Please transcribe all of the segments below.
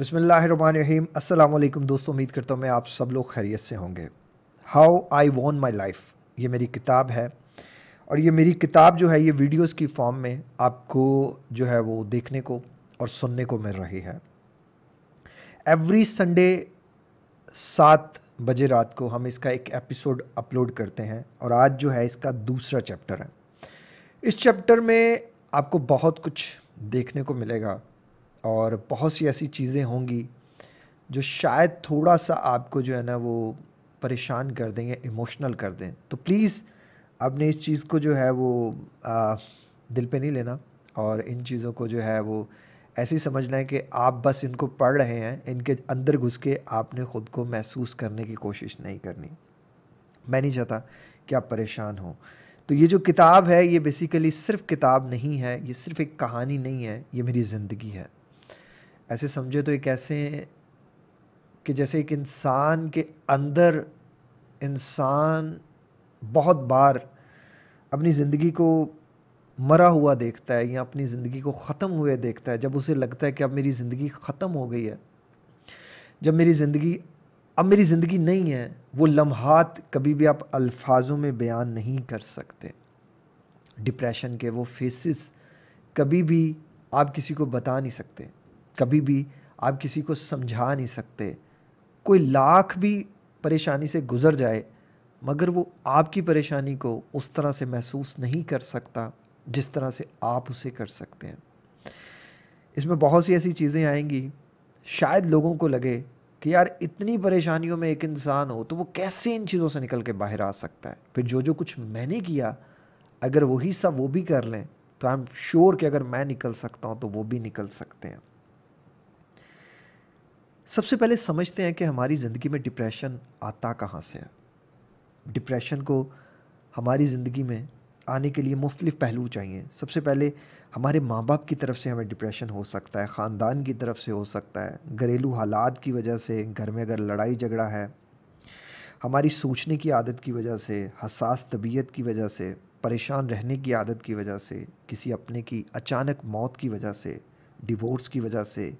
बसमीम अल्लाम दोस्तों उम्मीद करता हूँ मैं आप सब लोग खैरियत से होंगे how I won my life ये मेरी किताब है और ये मेरी किताब जो है ये वीडियोज़ की फॉर्म में आपको जो है वो देखने को और सुनने को मिल रही है एवरी संडे सात बजे रात को हम इसका एक एपिसोड अपलोड करते हैं और आज जो है इसका दूसरा चैप्टर है इस चैप्टर में आपको बहुत कुछ देखने को मिलेगा और बहुत सी ऐसी चीज़ें होंगी जो शायद थोड़ा सा आपको जो है ना वो परेशान कर दें या इमोशनल कर दें तो प्लीज़ आपने इस चीज़ को जो है वो आ, दिल पे नहीं लेना और इन चीज़ों को जो है वो ऐसे ही समझ लें कि आप बस इनको पढ़ रहे हैं इनके अंदर घुस के आपने ख़ुद को महसूस करने की कोशिश नहीं करनी मैं नहीं चाहता कि आप परेशान हों तो ये जो किताब है ये बेसिकली सिर्फ किताब नहीं है ये सिर्फ एक कहानी नहीं है ये मेरी ज़िंदगी है ऐसे समझे तो एक ऐसे कि जैसे एक इंसान के अंदर इंसान बहुत बार अपनी ज़िंदगी को मरा हुआ देखता है या अपनी ज़िंदगी को ख़त्म हुए देखता है जब उसे लगता है कि अब मेरी ज़िंदगी ख़त्म हो गई है जब मेरी ज़िंदगी अब मेरी ज़िंदगी नहीं है वो लम्हात कभी भी आप अल्फाजों में बयान नहीं कर सकते डिप्रेशन के वो फेसेस कभी भी आप किसी को बता नहीं सकते कभी भी आप किसी को समझा नहीं सकते कोई लाख भी परेशानी से गुज़र जाए मगर वो आपकी परेशानी को उस तरह से महसूस नहीं कर सकता जिस तरह से आप उसे कर सकते हैं इसमें बहुत सी ऐसी चीज़ें आएंगी शायद लोगों को लगे कि यार इतनी परेशानियों में एक इंसान हो तो वो कैसे इन चीज़ों से निकल के बाहर आ सकता है फिर जो जो कुछ मैंने किया अगर वही सब वो भी कर लें तो आई एम श्योर कि अगर मैं निकल सकता हूँ तो वो भी निकल सकते हैं सबसे पहले समझते हैं कि हमारी ज़िंदगी में डिप्रेशन आता कहाँ से है डिप्रेशन को हमारी ज़िंदगी में आने के लिए मुख्तलिफ पहलू चाहिए सबसे पहले हमारे माँ बाप की तरफ से हमें डिप्रेशन हो सकता है ख़ानदान की तरफ से हो सकता है घरेलू हालात की वजह से घर में अगर लड़ाई झगड़ा है हमारी सोचने की आदत की वजह से हसास तबीयत की वजह से परेशान रहने की आदत की वजह से किसी अपने की अचानक मौत की वजह से डिवोर्स की वजह से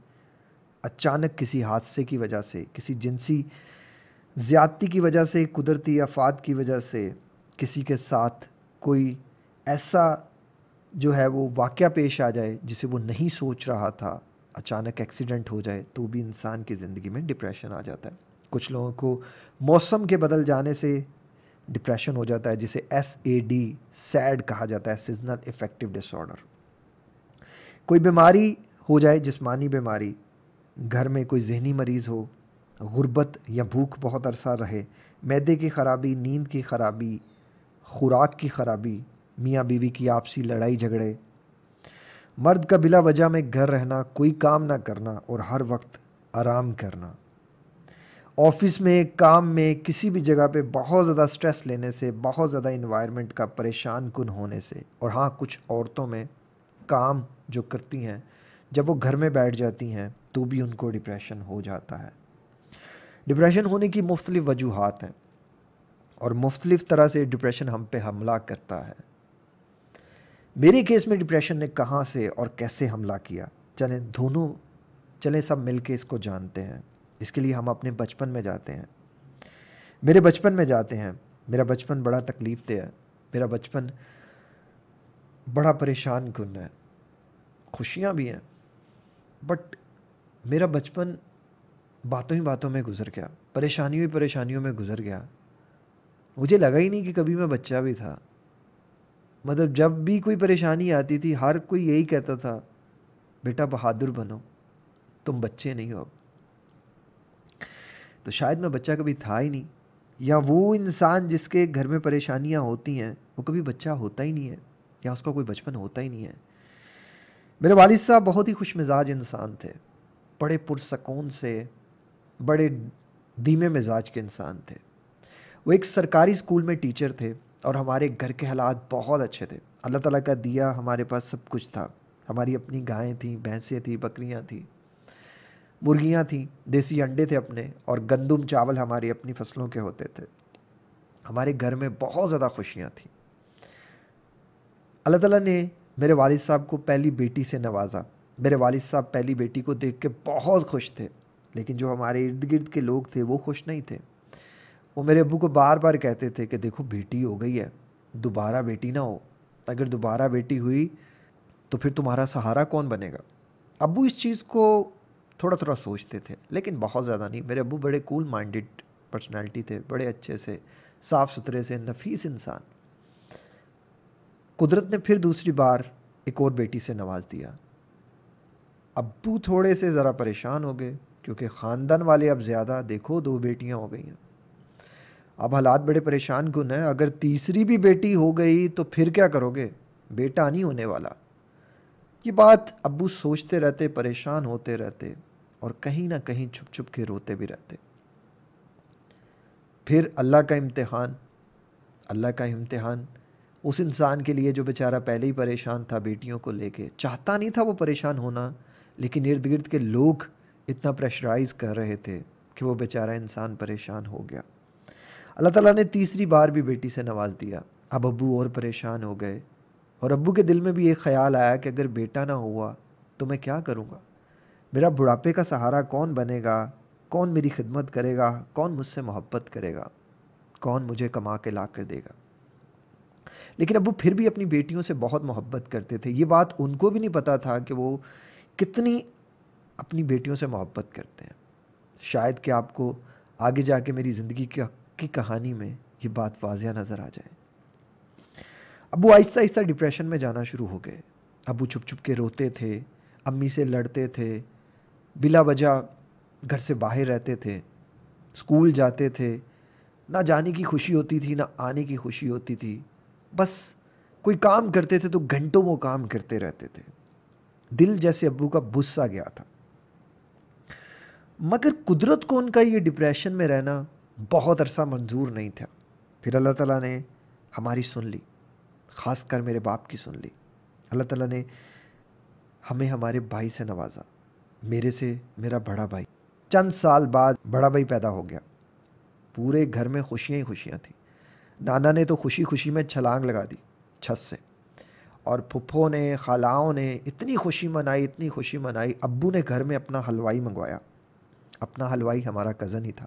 अचानक किसी हादसे की वजह से किसी जिनसी ज़्यादती की वजह से कुदरती आफात की वजह से किसी के साथ कोई ऐसा जो है वो वाक़ पेश आ जाए जिसे वो नहीं सोच रहा था अचानक एक्सीडेंट हो जाए तो भी इंसान की ज़िंदगी में डिप्रेशन आ जाता है कुछ लोगों को मौसम के बदल जाने से डिप्रेशन हो जाता है जिसे एस ए डी सैड कहा जाता है सीजनल इफेक्टिव डिसऑर्डर कोई बीमारी हो जाए जिसमानी बीमारी घर में कोई जहनी मरीज़ हो गुर्बत या भूख बहुत अरसा रहे मैदे की ख़राबी नींद की ख़राबी खुराक की ख़राबी मियाँ बीवी की आपसी लड़ाई झगड़े मर्द का बिला वजह में घर रहना कोई काम ना करना और हर वक्त आराम करना ऑफिस में काम में किसी भी जगह पे बहुत ज़्यादा स्ट्रेस लेने से बहुत ज़्यादा इन्वायरमेंट का परेशान कुन होने से और हाँ कुछ औरतों में काम जो करती हैं जब वो घर में बैठ जाती हैं तो भी उनको डिप्रेशन हो जाता है डिप्रेशन होने की मुख्तलिफ़ वजूहत हैं और मुख्तलिफ़ तरह से डिप्रेशन हम पे हमला करता है मेरे केस में डिप्रेशन ने कहाँ से और कैसे हमला किया चलें दोनों चलें सब मिल के इसको जानते हैं इसके लिए हम अपने बचपन में जाते हैं मेरे बचपन में जाते हैं मेरा बचपन बड़ा तकलीफ़ दे है मेरा बचपन बड़ा परेशान कुन है खुशियाँ भी हैं बट मेरा बचपन बातों ही बातों में गुजर गया परेशानियों ही परेशानियों में गुजर गया मुझे लगा ही नहीं कि कभी मैं बच्चा भी था मतलब जब भी कोई परेशानी आती थी हर कोई यही कहता था बेटा बहादुर बनो तुम बच्चे नहीं हो अब तो शायद मैं बच्चा कभी था ही नहीं या वो इंसान जिसके घर में परेशानियाँ होती हैं वो कभी बच्चा होता ही नहीं है या उसका कोई बचपन होता ही नहीं है मेरे वालिद साहब बहुत ही खुश मिजाज इंसान थे बड़े पुरसकून से बड़े धीमे मिजाज के इंसान थे वो एक सरकारी स्कूल में टीचर थे और हमारे घर के हालात बहुत अच्छे थे अल्लाह ताला का दिया हमारे पास सब कुछ था हमारी अपनी गायें थी भैंसें थी बकरियाँ थी मुर्गियाँ थी देसी अंडे थे अपने और गंदुम चावल हमारी अपनी फसलों के होते थे हमारे घर में बहुत ज़्यादा खुशियाँ थीं अल्लाह ताला ने मेरे वालिद साहब को पहली बेटी से नवाज़ा मेरे वालिद साहब पहली बेटी को देख के बहुत खुश थे लेकिन जो हमारे इर्द गिर्द के लोग थे वो खुश नहीं थे वो मेरे अबू को बार बार कहते थे कि देखो बेटी हो गई है दोबारा बेटी ना हो अगर दोबारा बेटी हुई तो फिर तुम्हारा सहारा कौन बनेगा अबू इस चीज़ को थोड़ा थोड़ा सोचते थे लेकिन बहुत ज़्यादा नहीं मेरे अबू बड़े कूल माइंडेड पर्सनैलिटी थे बड़े अच्छे से साफ़ सुथरे से नफीस इंसान कुदरत ने फिर दूसरी बार एक और बेटी से नवाज दिया अबू थोड़े से ज़रा परेशान हो गए क्योंकि ख़ानदान वाले अब ज़्यादा देखो दो बेटियाँ हो गई हैं अब हालात बड़े परेशान गुन हैं अगर तीसरी भी बेटी हो गई तो फिर क्या करोगे बेटा नहीं होने वाला ये बात अबू सोचते रहते परेशान होते रहते और कहीं ना कहीं छुप छुप के रोते भी रहते फिर अल्लाह का इम्तहान अल्लाह का इम्तहान उस इंसान के लिए जो बेचारा पहले ही परेशान था बेटियों को लेके चाहता नहीं था वो परेशान होना लेकिन इर्द गिर्द के लोग इतना प्रेशराइज कर रहे थे कि वो बेचारा इंसान परेशान हो गया अल्लाह ताला ने तीसरी बार भी बेटी से नवाज दिया अब अबू और परेशान हो गए और अबू के दिल में भी एक ख्याल आया कि अगर बेटा ना हुआ तो मैं क्या करूँगा मेरा बुढ़ापे का सहारा कौन बनेगा कौन मेरी खिदमत करेगा कौन मुझसे मोहब्बत करेगा कौन मुझे कमा के ला कर देगा लेकिन अबू फिर भी अपनी बेटियों से बहुत मोहब्बत करते थे ये बात उनको भी नहीं पता था कि वो कितनी अपनी बेटियों से मोहब्बत करते हैं शायद कि आपको आगे जाके मेरी ज़िंदगी की कहानी में ये बात वाजिया नज़र आ जाए अबू आहिस्ता आहिस्ता डिप्रेशन में जाना शुरू हो गए अबू चुप छुप के रोते थे अम्मी से लड़ते थे बिला वजह घर से बाहर रहते थे स्कूल जाते थे ना जाने की खुशी होती थी ना आने की खुशी होती थी बस कोई काम करते थे तो घंटों वो काम करते रहते थे दिल जैसे अबू का गुस्सा गया था मगर कुदरत को उनका ये डिप्रेशन में रहना बहुत अरसा मंजूर नहीं था फिर अल्लाह ताला ने हमारी सुन ली ख़ास कर मेरे बाप की सुन ली अल्लाह ताला ने हमें हमारे भाई से नवाजा मेरे से मेरा बड़ा भाई चंद साल बाद बड़ा भाई पैदा हो गया पूरे घर में खुशियाँ ही खुशियाँ थीं नाना ने तो खुशी खुशी में छलांग लगा दी छत से और पुप्पो ने खालाओं ने इतनी खुशी मनाई इतनी खुशी मनाई अब्बू ने घर में अपना हलवाई मंगवाया अपना हलवाई हमारा कज़न ही था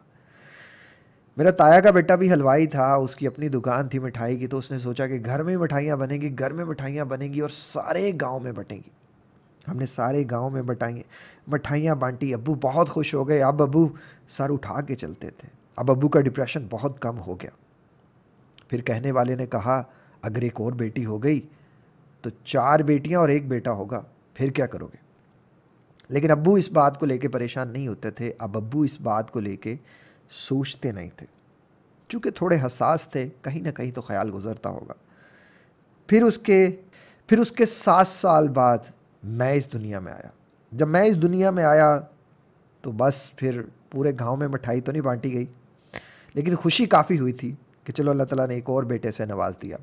मेरा ताया का बेटा भी हलवाई था उसकी अपनी दुकान थी मिठाई की तो उसने सोचा कि घर में मिठाइयाँ बनेंगी घर में मिठाइयाँ बनेंगी और सारे गांव में बटेंगी हमने सारे गांव में बटाई मिठाइयाँ बांटी अबू बहुत खुश हो गए अब अबू सर उठा के चलते थे अब अबू का डिप्रेशन बहुत कम हो गया फिर कहने वाले ने कहा अगर एक और बेटी हो गई तो चार बेटियां और एक बेटा होगा फिर क्या करोगे लेकिन अब्बू इस बात को लेके परेशान नहीं होते थे अब अब्बू इस बात को लेके सोचते नहीं थे चूँकि थोड़े हसास थे कहीं ना कहीं तो ख्याल गुजरता होगा फिर उसके फिर उसके सात साल बाद मैं इस दुनिया में आया जब मैं इस दुनिया में आया तो बस फिर पूरे गांव में मिठाई तो नहीं बांटी गई लेकिन खुशी काफ़ी हुई थी कि चलो अल्लाह ताला ने एक और बेटे से नवाज़ दिया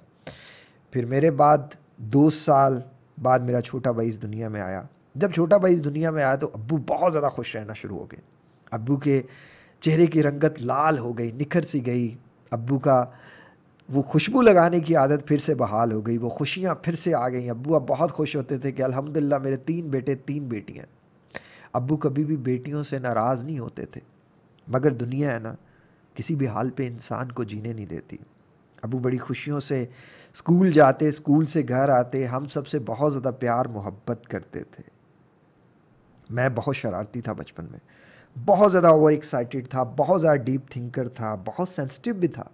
फिर मेरे बाद दो साल बाद मेरा छोटा भाई इस दुनिया में आया जब छोटा भाई इस दुनिया में आया तो अब्बू बहुत ज़्यादा खुश रहना शुरू हो गए अब्बू के चेहरे की रंगत लाल हो गई निखर सी गई अब्बू का वो खुशबू लगाने की आदत फिर से बहाल हो गई वो खुशियाँ फिर से आ गई अब्बू अब बहुत खुश होते थे कि अल्हम्दुलिल्लाह मेरे तीन बेटे तीन बेटियाँ अब्बू कभी भी बेटियों से नाराज़ नहीं होते थे मगर दुनिया है ना किसी भी हाल पे इंसान को जीने नहीं देती अबू बड़ी खुशियों से स्कूल जाते स्कूल से घर आते हम सबसे बहुत ज़्यादा प्यार मोहब्बत करते थे मैं बहुत शरारती था बचपन में बहुत ज़्यादा ओवर एक्साइटेड था बहुत ज़्यादा डीप थिंकर था बहुत सेंसिटिव भी था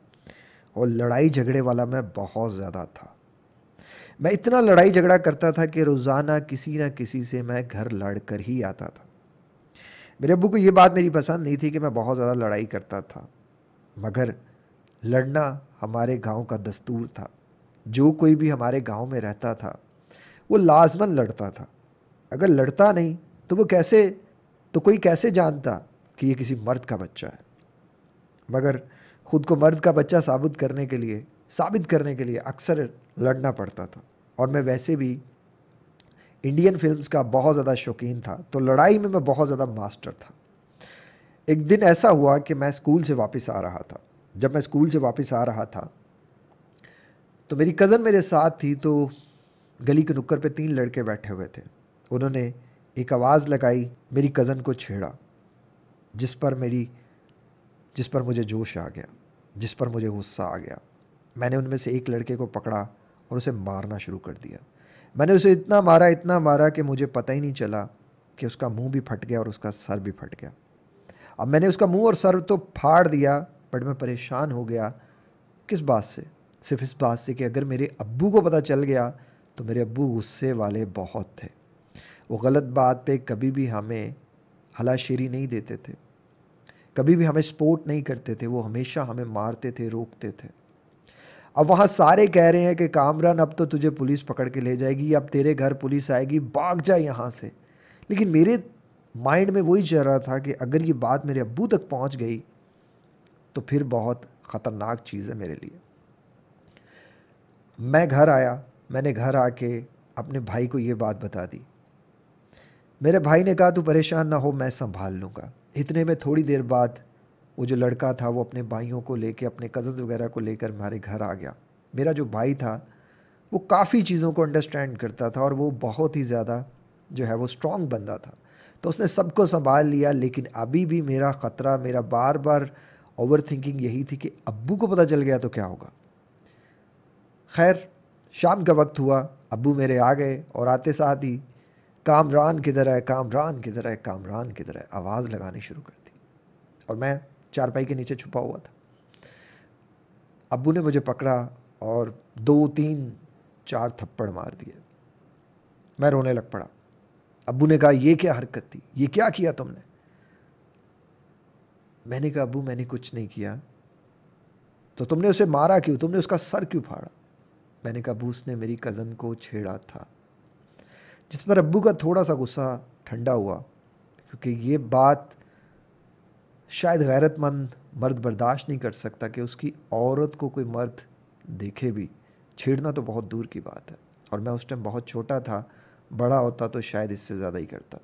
और लड़ाई झगड़े वाला मैं बहुत ज़्यादा था मैं इतना लड़ाई झगड़ा करता था कि रोज़ाना किसी ना किसी से मैं घर लड़ कर ही आता था मेरे अबू को ये बात मेरी पसंद नहीं थी कि मैं बहुत ज़्यादा लड़ाई करता था मगर लड़ना हमारे गांव का दस्तूर था जो कोई भी हमारे गांव में रहता था वो लाजमन लड़ता था अगर लड़ता नहीं तो वो कैसे तो कोई कैसे जानता कि ये किसी मर्द का बच्चा है मगर ख़ुद को मर्द का बच्चा साबित करने के लिए साबित करने के लिए अक्सर लड़ना पड़ता था और मैं वैसे भी इंडियन फिल्म्स का बहुत ज़्यादा शौकीन था तो लड़ाई में मैं बहुत ज़्यादा मास्टर था एक दिन ऐसा हुआ कि मैं स्कूल से वापस आ रहा था जब मैं स्कूल से वापस आ रहा था तो मेरी कज़न मेरे साथ थी तो गली के नुक्कर पे तीन लड़के बैठे हुए थे उन्होंने एक आवाज़ लगाई मेरी कज़न को छेड़ा जिस पर मेरी जिस पर मुझे जोश आ गया जिस पर मुझे गुस्सा आ गया मैंने उनमें से एक लड़के को पकड़ा और उसे मारना शुरू कर दिया मैंने उसे इतना मारा इतना मारा कि मुझे पता ही नहीं चला कि उसका मुंह भी फट गया और उसका सर भी फट गया अब मैंने उसका मुंह और सर तो फाड़ दिया बट मैं परेशान हो गया किस बात से सिर्फ इस बात से कि अगर मेरे अब्बू को पता चल गया तो मेरे अबू गुस्से वाले बहुत थे वो गलत बात पे कभी भी हमें हलाशेरी नहीं देते थे कभी भी हमें सपोर्ट नहीं करते थे वो हमेशा हमें मारते थे रोकते थे अब वहाँ सारे कह रहे हैं कि कामरान अब तो तुझे पुलिस पकड़ के ले जाएगी अब तेरे घर पुलिस आएगी भाग जा यहाँ से लेकिन मेरे माइंड में वही चल रहा था कि अगर ये बात मेरे अबू तक पहुँच गई तो फिर बहुत ख़तरनाक चीज़ है मेरे लिए मैं घर आया मैंने घर आके अपने भाई को ये बात बता दी मेरे भाई ने कहा तू परेशान ना हो मैं संभाल लूँगा इतने में थोड़ी देर बाद वो जो लड़का था वो अपने भाइयों को लेके अपने कज़न्स वगैरह को लेकर हमारे घर आ गया मेरा जो भाई था वो काफ़ी चीज़ों को अंडरस्टैंड करता था और वो बहुत ही ज़्यादा जो है वो स्ट्रॉन्ग बंदा था तो उसने सबको संभाल लिया लेकिन अभी भी मेरा ख़तरा मेरा बार बार ओवर थिंकिंग यही थी कि अबू को पता चल गया तो क्या होगा खैर शाम का वक्त हुआ अबू मेरे आ गए और आते साथ ही कामरान किधर है कामरान किधर है कामरान किधर है आवाज़ लगानी शुरू कर दी और मैं चारपाई के नीचे छुपा हुआ था अबू ने मुझे पकड़ा और दो तीन चार थप्पड़ मार दिए मैं रोने लग पड़ा अबू ने कहा ये क्या हरकत थी ये क्या किया तुमने मैंने कहा अबू मैंने कुछ नहीं किया तो तुमने उसे मारा क्यों तुमने उसका सर क्यों फाड़ा मैंने कहा अबू ने मेरी कज़न को छेड़ा था जिस पर अबू का थोड़ा सा गुस्सा ठंडा हुआ क्योंकि ये बात शायद गैरतमंद मर्द बर्दाश्त नहीं कर सकता कि उसकी औरत को कोई मर्द देखे भी छेड़ना तो बहुत दूर की बात है और मैं उस टाइम बहुत छोटा था बड़ा होता तो शायद इससे ज़्यादा ही करता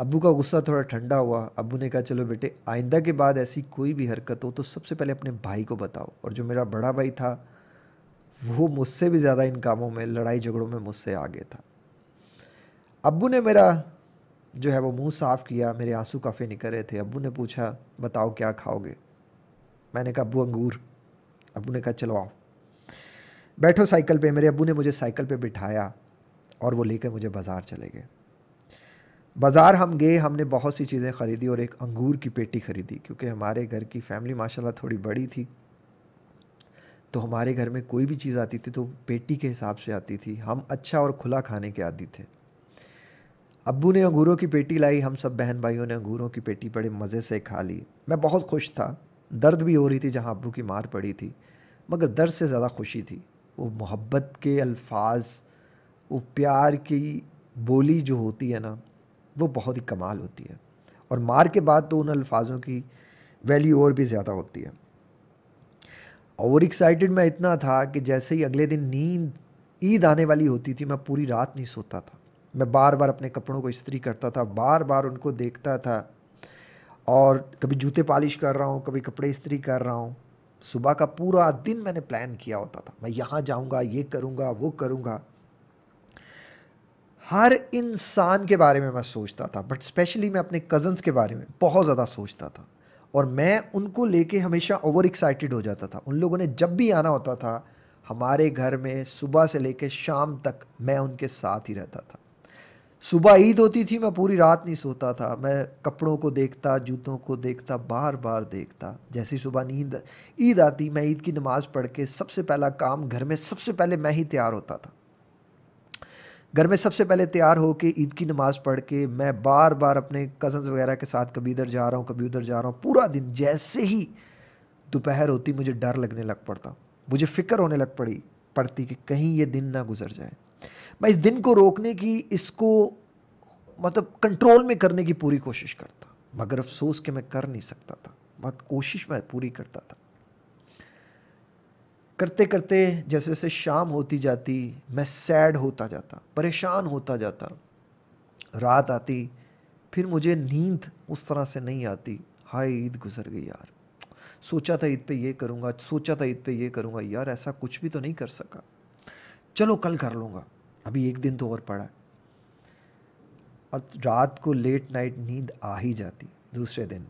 अबू का गुस्सा थोड़ा ठंडा हुआ अबू ने कहा चलो बेटे आइंदा के बाद ऐसी कोई भी हरकत हो तो सबसे पहले अपने भाई को बताओ और जो मेरा बड़ा भाई था वो मुझसे भी ज़्यादा इन कामों में लड़ाई झगड़ों में मुझसे आगे था अबू ने मेरा जो है वो मुंह साफ़ किया मेरे आंसू काफ़ी निकल रहे थे अबू ने पूछा बताओ क्या खाओगे मैंने कहा अबू अंगूर अबू ने कहा चलो आओ बैठो साइकिल पे मेरे अबू ने मुझे साइकिल पे बिठाया और वो लेकर मुझे बाज़ार चले गए बाज़ार हम गए हमने बहुत सी चीज़ें ख़रीदी और एक अंगूर की पेटी ख़रीदी क्योंकि हमारे घर की फैमिली माशाल्लाह थोड़ी बड़ी थी तो हमारे घर में कोई भी चीज़ आती थी तो पेटी के हिसाब से आती थी हम अच्छा और खुला खाने के आदि थे अबू ने अंगूरों की पेटी लाई हम सब बहन भाइयों ने अंगूरों की पेटी बड़े मज़े से खा ली मैं बहुत खुश था दर्द भी हो रही थी जहाँ अबू की मार पड़ी थी मगर दर्द से ज़्यादा खुशी थी वो मोहब्बत के अल्फाज वो प्यार की बोली जो होती है ना वो बहुत ही कमाल होती है और मार के बाद तो उन अल्फाजों की वैल्यू और भी ज़्यादा होती है ओवर एक्साइटेड मैं इतना था कि जैसे ही अगले दिन नींद ईद आने वाली होती थी मैं पूरी रात नहीं सोता था मैं बार बार अपने कपड़ों को इस्त्री करता था बार बार उनको देखता था और कभी जूते पॉलिश कर रहा हूँ कभी कपड़े इस्त्री कर रहा हूँ सुबह का पूरा दिन मैंने प्लान किया होता था मैं यहाँ जाऊँगा ये करूँगा वो करूँगा हर इंसान के बारे में मैं सोचता था बट स्पेशली मैं अपने कज़न्स के बारे में बहुत ज़्यादा सोचता था और मैं उनको लेके हमेशा ओवर एक्साइटेड हो जाता था उन लोगों ने जब भी आना होता था हमारे घर में सुबह से लेके शाम तक मैं उनके साथ ही रहता था सुबह ईद होती थी मैं पूरी रात नहीं सोता था मैं कपड़ों को देखता जूतों को देखता बार बार देखता जैसी सुबह नींद ईद आती मैं ईद की नमाज़ पढ़ के सबसे पहला काम घर में सबसे पहले मैं ही तैयार होता था घर में सबसे पहले तैयार होकर ईद की नमाज़ पढ़ के मैं बार बार अपने कज़न्स वगैरह के साथ कभी इधर जा रहा हूँ कभी उधर जा रहा हूँ पूरा दिन जैसे ही दोपहर होती मुझे डर लगने लग पड़ता मुझे फ़िक्र होने लग पड़ी पड़ती कि कहीं ये दिन ना गुजर जाए मैं इस दिन को रोकने की इसको मतलब कंट्रोल में करने की पूरी कोशिश करता मगर अफ़सोस कि मैं कर नहीं सकता था मैं कोशिश मैं पूरी करता था करते करते जैसे जैसे शाम होती जाती मैं सैड होता जाता परेशान होता जाता रात आती फिर मुझे नींद उस तरह से नहीं आती हाय ईद गुजर गई यार सोचा था ईद पे ये करूँगा सोचा था ईद पे ये करूँगा यार ऐसा कुछ भी तो नहीं कर सका चलो कल कर लूँगा अभी एक दिन तो और पड़ा और रात को लेट नाइट नींद आ ही जाती दूसरे दिन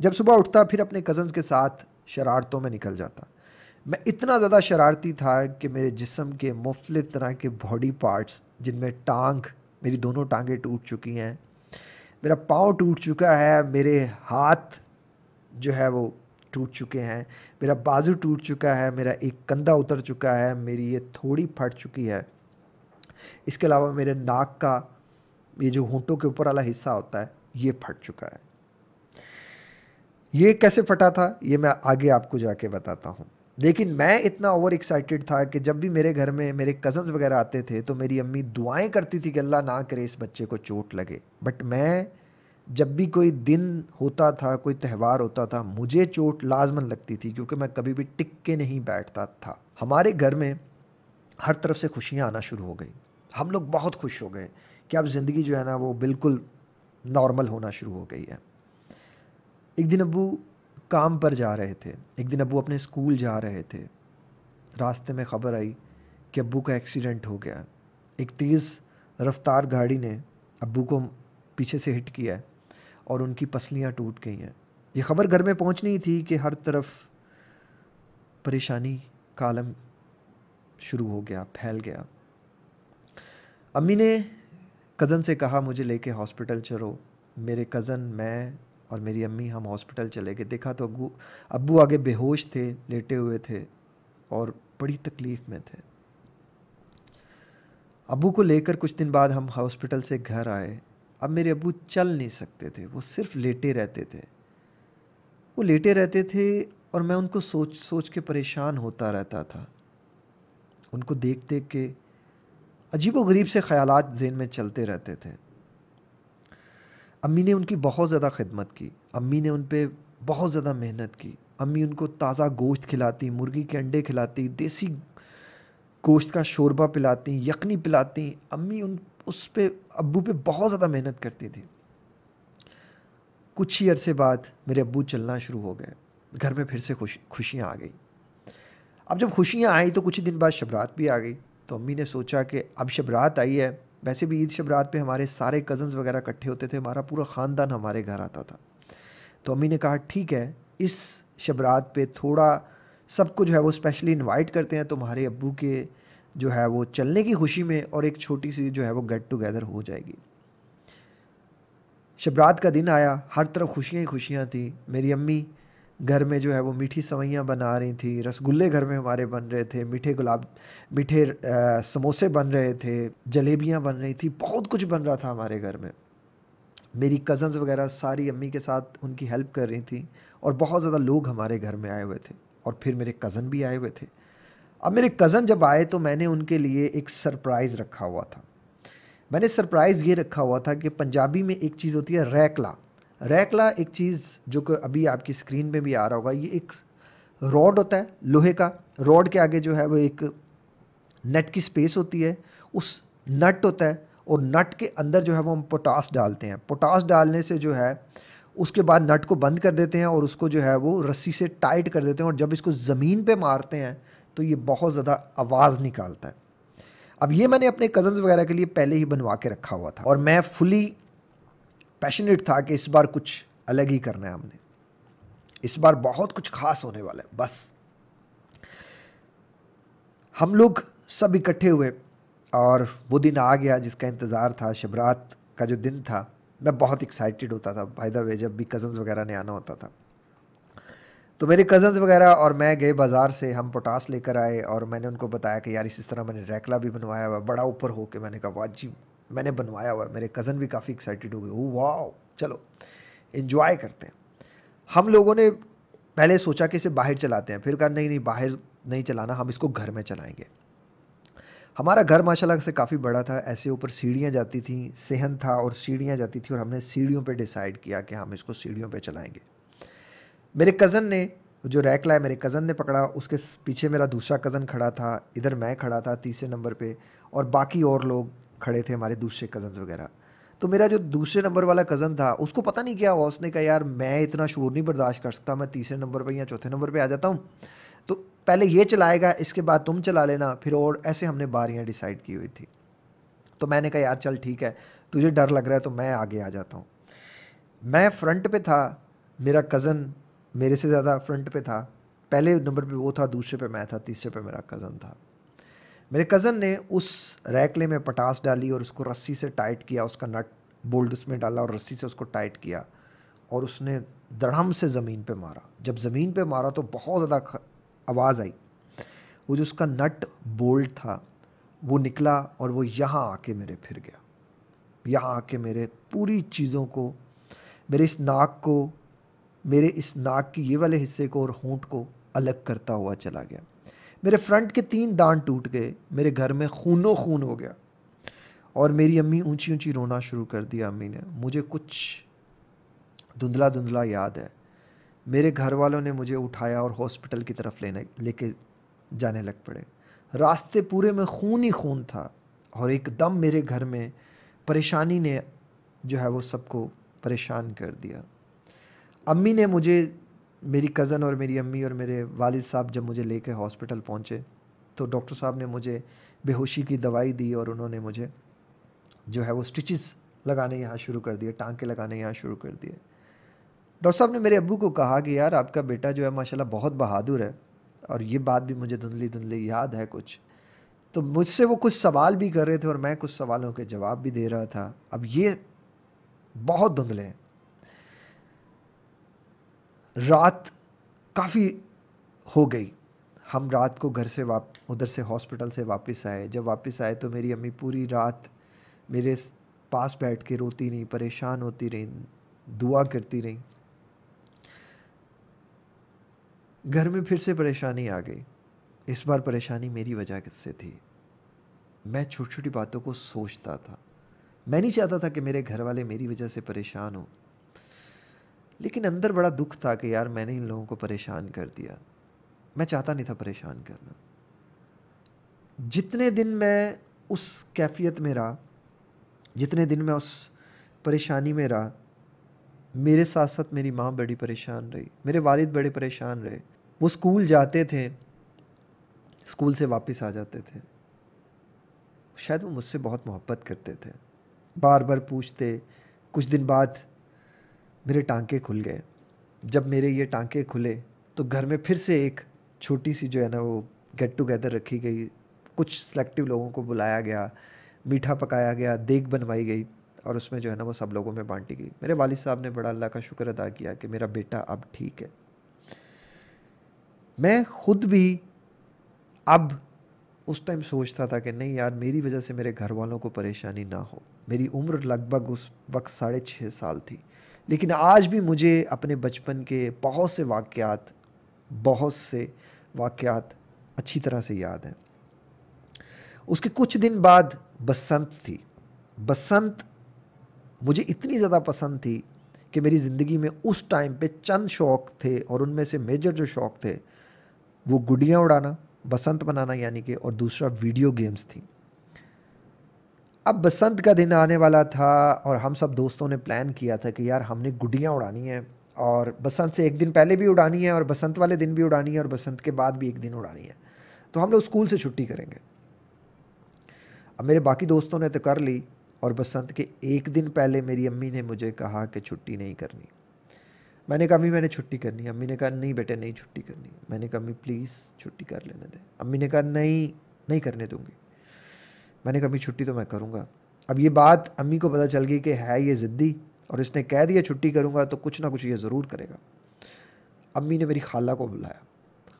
जब सुबह उठता फिर अपने कज़न्स के साथ शरारतों में निकल जाता मैं इतना ज़्यादा शरारती था कि मेरे जिसम के मुख्तलिफ़ तरह के बॉडी पार्ट्स जिनमें टांग मेरी दोनों टांगें टूट चुकी हैं मेरा पाँव टूट चुका है मेरे हाथ जो है वो टूट चुके हैं मेरा बाजू टूट चुका है मेरा एक कंधा उतर चुका है मेरी ये थोड़ी फट चुकी है इसके अलावा मेरे नाक का ये जो होंटों के ऊपर वाला हिस्सा होता है ये फट चुका है ये कैसे फटा था ये मैं आगे आपको जाके बताता हूँ लेकिन मैं इतना ओवर एक्साइटेड था कि जब भी मेरे घर में मेरे कज़न्स वगैरह आते थे तो मेरी अम्मी दुआएं करती थी कि अल्लाह ना करे इस बच्चे को चोट लगे बट मैं जब भी कोई दिन होता था कोई त्यौहार होता था मुझे चोट लाजमन लगती थी क्योंकि मैं कभी भी टिक के नहीं बैठता था हमारे घर में हर तरफ से खुशियाँ आना शुरू हो गई हम लोग बहुत खुश हो गए कि अब ज़िंदगी जो है ना वो बिल्कुल नॉर्मल होना शुरू हो गई है एक दिन अबू काम पर जा रहे थे एक दिन अबू अपने स्कूल जा रहे थे रास्ते में ख़बर आई कि अबू का एक्सीडेंट हो गया एक तेज़ रफ्तार गाड़ी ने अबू को पीछे से हिट किया है और उनकी पसलियाँ टूट गई हैं ये खबर घर में पहुँचनी थी कि हर तरफ परेशानी का आलम शुरू हो गया फैल गया अम्मी ने कज़न से कहा मुझे लेके हॉस्पिटल चलो मेरे कज़न मैं और मेरी अम्मी हम हॉस्पिटल चले गए देखा तो अबू अबू आगे बेहोश थे लेटे हुए थे और बड़ी तकलीफ़ में थे अबू को लेकर कुछ दिन बाद हम हॉस्पिटल से घर आए अब मेरे अबू चल नहीं सकते थे वो सिर्फ लेटे रहते थे वो लेटे रहते थे और मैं उनको सोच सोच के परेशान होता रहता था उनको देख देख के अजीबो गरीब से ख़्यालत जेन में चलते रहते थे अम्मी ने उनकी बहुत ज़्यादा खिदमत की अम्मी ने उन पर बहुत ज़्यादा मेहनत की अम्मी उनको ताज़ा गोश्त खिलाती मुर्गी के अंडे खिलाती देसी गोश्त का शोरबा पिलाती यखनी पिलाती अम्मी उन उस पर अबू पे बहुत ज़्यादा मेहनत करती थी कुछ ही अरसे बाद मेरे अबू चलना शुरू हो गए घर में फिर से खुश खुशियाँ आ गई अब जब खुशियाँ आई तो कुछ ही दिन बाद शबरात भी आ गई तो अम्मी ने सोचा कि अब शबरात आई है वैसे भी ईद शबरात पे हमारे सारे कज़न्स वगैरह इकट्ठे होते थे हमारा पूरा ख़ानदान हमारे घर आता था तो अम्मी ने कहा ठीक है इस शबरात पे थोड़ा सबको जो है वो स्पेशली इनवाइट करते हैं तुम्हारे तो अबू के जो है वो चलने की खुशी में और एक छोटी सी जो है वो गेट टुगेदर हो जाएगी शबरात का दिन आया हर तरफ खुशियाँ ही खुशियाँ थी मेरी अम्मी घर में जो है वो मीठी सवैयाँ बना रही थी रसगुल्ले घर में हमारे बन रहे थे मीठे गुलाब मीठे समोसे बन रहे थे जलेबियाँ बन रही थी बहुत कुछ बन रहा था हमारे घर में मेरी कज़न्स वगैरह सारी अम्मी के साथ उनकी हेल्प कर रही थी और बहुत ज़्यादा लोग हमारे घर में आए हुए थे और फिर मेरे कज़न भी आए हुए थे अब मेरे कज़न जब आए तो मैंने उनके लिए एक सरप्राइज़ रखा हुआ था मैंने सरप्राइज़ ये रखा हुआ था कि पंजाबी में एक चीज़ होती है रैकला रैकला एक चीज़ जो कि अभी आपकी स्क्रीन पे भी आ रहा होगा ये एक रॉड होता है लोहे का रॉड के आगे जो है वो एक नट की स्पेस होती है उस नट होता है और नट के अंदर जो है वो हम पोटास डालते हैं पोटास डालने से जो है उसके बाद नट को बंद कर देते हैं और उसको जो है वो रस्सी से टाइट कर देते हैं और जब इसको ज़मीन पे मारते हैं तो ये बहुत ज़्यादा आवाज़ निकालता है अब ये मैंने अपने कज़न्स वगैरह के लिए पहले ही बनवा के रखा हुआ था और मैं फुली पैशनेट था कि इस बार कुछ अलग ही करना है हमने इस बार बहुत कुछ खास होने वाला है बस हम लोग सब इकट्ठे हुए और वो दिन आ गया जिसका इंतज़ार था शिवरात का जो दिन था मैं बहुत एक्साइटेड होता था बाय द वे जब भी कज़न्स वगैरह ने आना होता था तो मेरे कज़न्स वगैरह और मैं गए बाज़ार से हम पोटास लेकर आए और मैंने उनको बताया कि यार इस तरह मैंने रैकला भी बनवाया हुआ बड़ा ऊपर हो के मैंने कहा वाह मैंने बनवाया हुआ है मेरे कज़न भी काफ़ी एक्साइटेड हो गए वो वाह चलो इन्जॉय करते हैं हम लोगों ने पहले सोचा कि इसे बाहर चलाते हैं फिर कहा नहीं नहीं बाहर नहीं चलाना हम इसको घर में चलाएंगे हमारा घर माशाल्लाह से काफ़ी बड़ा था ऐसे ऊपर सीढ़ियाँ जाती थी सेहन था और सीढ़ियाँ जाती थी और हमने सीढ़ियों पर डिसाइड किया कि हम इसको सीढ़ियों पर चलाएँगे मेरे कज़न ने जो रैक लाया मेरे कज़न ने पकड़ा उसके पीछे मेरा दूसरा कज़न खड़ा था इधर मैं खड़ा था तीसरे नंबर पे और बाकी और लोग खड़े थे हमारे दूसरे कज़न्स वगैरह तो मेरा जो दूसरे नंबर वाला कज़न था उसको पता नहीं क्या हुआ उसने कहा यार मैं इतना शोर नहीं बर्दाश्त कर सकता मैं तीसरे नंबर पर या चौथे नंबर पर आ जाता हूँ तो पहले ये चलाएगा इसके बाद तुम चला लेना फिर और ऐसे हमने बारियाँ डिसाइड की हुई थी तो मैंने कहा यार चल ठीक है तुझे डर लग रहा है तो मैं आगे आ जाता हूँ मैं फ्रंट पे था मेरा कज़न मेरे से ज़्यादा फ्रंट पे था पहले नंबर पे वो था दूसरे पे मैं था तीसरे पे मेरा कज़न था मेरे कज़न ने उस रैकले में पटास डाली और उसको रस्सी से टाइट किया उसका नट बोल्ट उसमें डाला और रस्सी से उसको टाइट किया और उसने दड़म से ज़मीन पे मारा जब ज़मीन पे मारा तो बहुत ज़्यादा आवाज़ आई वो जो उसका नट बोल्ट था वो निकला और वो यहाँ आके मेरे फिर गया यहाँ आके मेरे पूरी चीज़ों को मेरे इस नाक को मेरे इस नाक की ये वाले हिस्से को और होंठ को अलग करता हुआ चला गया मेरे फ्रंट के तीन दांत टूट गए मेरे घर में खूनों खून हो गया और मेरी अम्मी ऊंची ऊंची रोना शुरू कर दिया अम्मी ने मुझे कुछ धुंधला धुंधला याद है मेरे घर वालों ने मुझे उठाया और हॉस्पिटल की तरफ लेने लेके जाने लग पड़े रास्ते पूरे में खून ही खून था और एकदम मेरे घर में परेशानी ने जो है वो सबको परेशान कर दिया अम्मी ने मुझे मेरी कज़न और मेरी अम्मी और मेरे वालिद साहब जब मुझे कर हॉस्पिटल पहुँचे तो डॉक्टर साहब ने मुझे बेहोशी की दवाई दी और उन्होंने मुझे जो है वो स्टिचेस लगाने यहाँ शुरू कर दिए टाँके लगाने यहाँ शुरू कर दिए डॉक्टर साहब ने मेरे अबू को कहा कि यार आपका बेटा जो है माशाल्लाह बहुत बहादुर है और ये बात भी मुझे धुंधली धुंधली याद है कुछ तो मुझसे वो कुछ सवाल भी कर रहे थे और मैं कुछ सवालों के जवाब भी दे रहा था अब ये बहुत धुंधले हैं रात काफ़ी हो गई हम रात को घर से वाप उधर से हॉस्पिटल से वापस आए जब वापस आए तो मेरी अम्मी पूरी रात मेरे पास बैठ के रोती रहीं परेशान होती रहीं दुआ करती रहीं घर में फिर से परेशानी आ गई इस बार परेशानी मेरी वजह से थी मैं छोटी छोटी बातों को सोचता था मैं नहीं चाहता था कि मेरे घर वाले मेरी वजह से परेशान हों लेकिन अंदर बड़ा दुख था कि यार मैंने इन लोगों को परेशान कर दिया मैं चाहता नहीं था परेशान करना जितने दिन मैं उस कैफियत में रहा जितने दिन मैं उस परेशानी में रहा मेरे साथ साथ मेरी माँ बड़ी परेशान रही मेरे वालिद बड़े परेशान रहे वो स्कूल जाते थे स्कूल से वापस आ जाते थे शायद वो मुझसे बहुत मोहब्बत करते थे बार बार पूछते कुछ दिन बाद मेरे टांके खुल गए जब मेरे ये टांके खुले तो घर में फिर से एक छोटी सी जो है ना वो गेट टुगेदर रखी गई कुछ सेलेक्टिव लोगों को बुलाया गया मीठा पकाया गया देख बनवाई गई और उसमें जो है ना वो सब लोगों में बांटी गई मेरे वालिद साहब ने बड़ा अल्लाह का शुक्र अदा किया कि मेरा बेटा अब ठीक है मैं ख़ुद भी अब उस टाइम सोचता था कि नहीं यार मेरी वजह से मेरे घर वालों को परेशानी ना हो मेरी उम्र लगभग उस वक्त साढ़े छः साल थी लेकिन आज भी मुझे अपने बचपन के बहुत से वाक्यात बहुत से वाक्यात अच्छी तरह से याद हैं उसके कुछ दिन बाद बसंत थी बसंत मुझे इतनी ज़्यादा पसंद थी कि मेरी ज़िंदगी में उस टाइम पे चंद शौक़ थे और उनमें से मेजर जो शौक़ थे वो गुडियाँ उड़ाना बसंत बनाना यानी कि और दूसरा वीडियो गेम्स थी अब बसंत का दिन आने वाला था और हम सब दोस्तों ने प्लान किया था कि यार हमने गुडियाँ उड़ानी हैं और बसंत से एक दिन पहले भी उड़ानी है और बसंत वाले दिन भी उड़ानी है और बसंत के बाद भी एक दिन उड़ानी है तो हम लोग स्कूल से छुट्टी करेंगे अब मेरे बाकी दोस्तों ने तो कर ली और बसंत के एक दिन पहले मेरी अम्मी ने मुझे कहा कि छुट्टी नहीं करनी मैंने कहा अम्मी मैंने छुट्टी करनी अम्मी ने कहा नहीं बेटे नहीं छुट्टी करनी मैंने कहा अम्मी प्लीज़ छुट्टी कर लेने दें अम्मी ने कहा नहीं नहीं करने दूँगी मैंने कभी छुट्टी तो मैं करूँगा अब ये बात अम्मी को पता चल गई कि है ये ज़िद्दी और इसने कह दिया छुट्टी करूँगा तो कुछ ना कुछ ये ज़रूर करेगा अम्मी ने मेरी खाला को बुलाया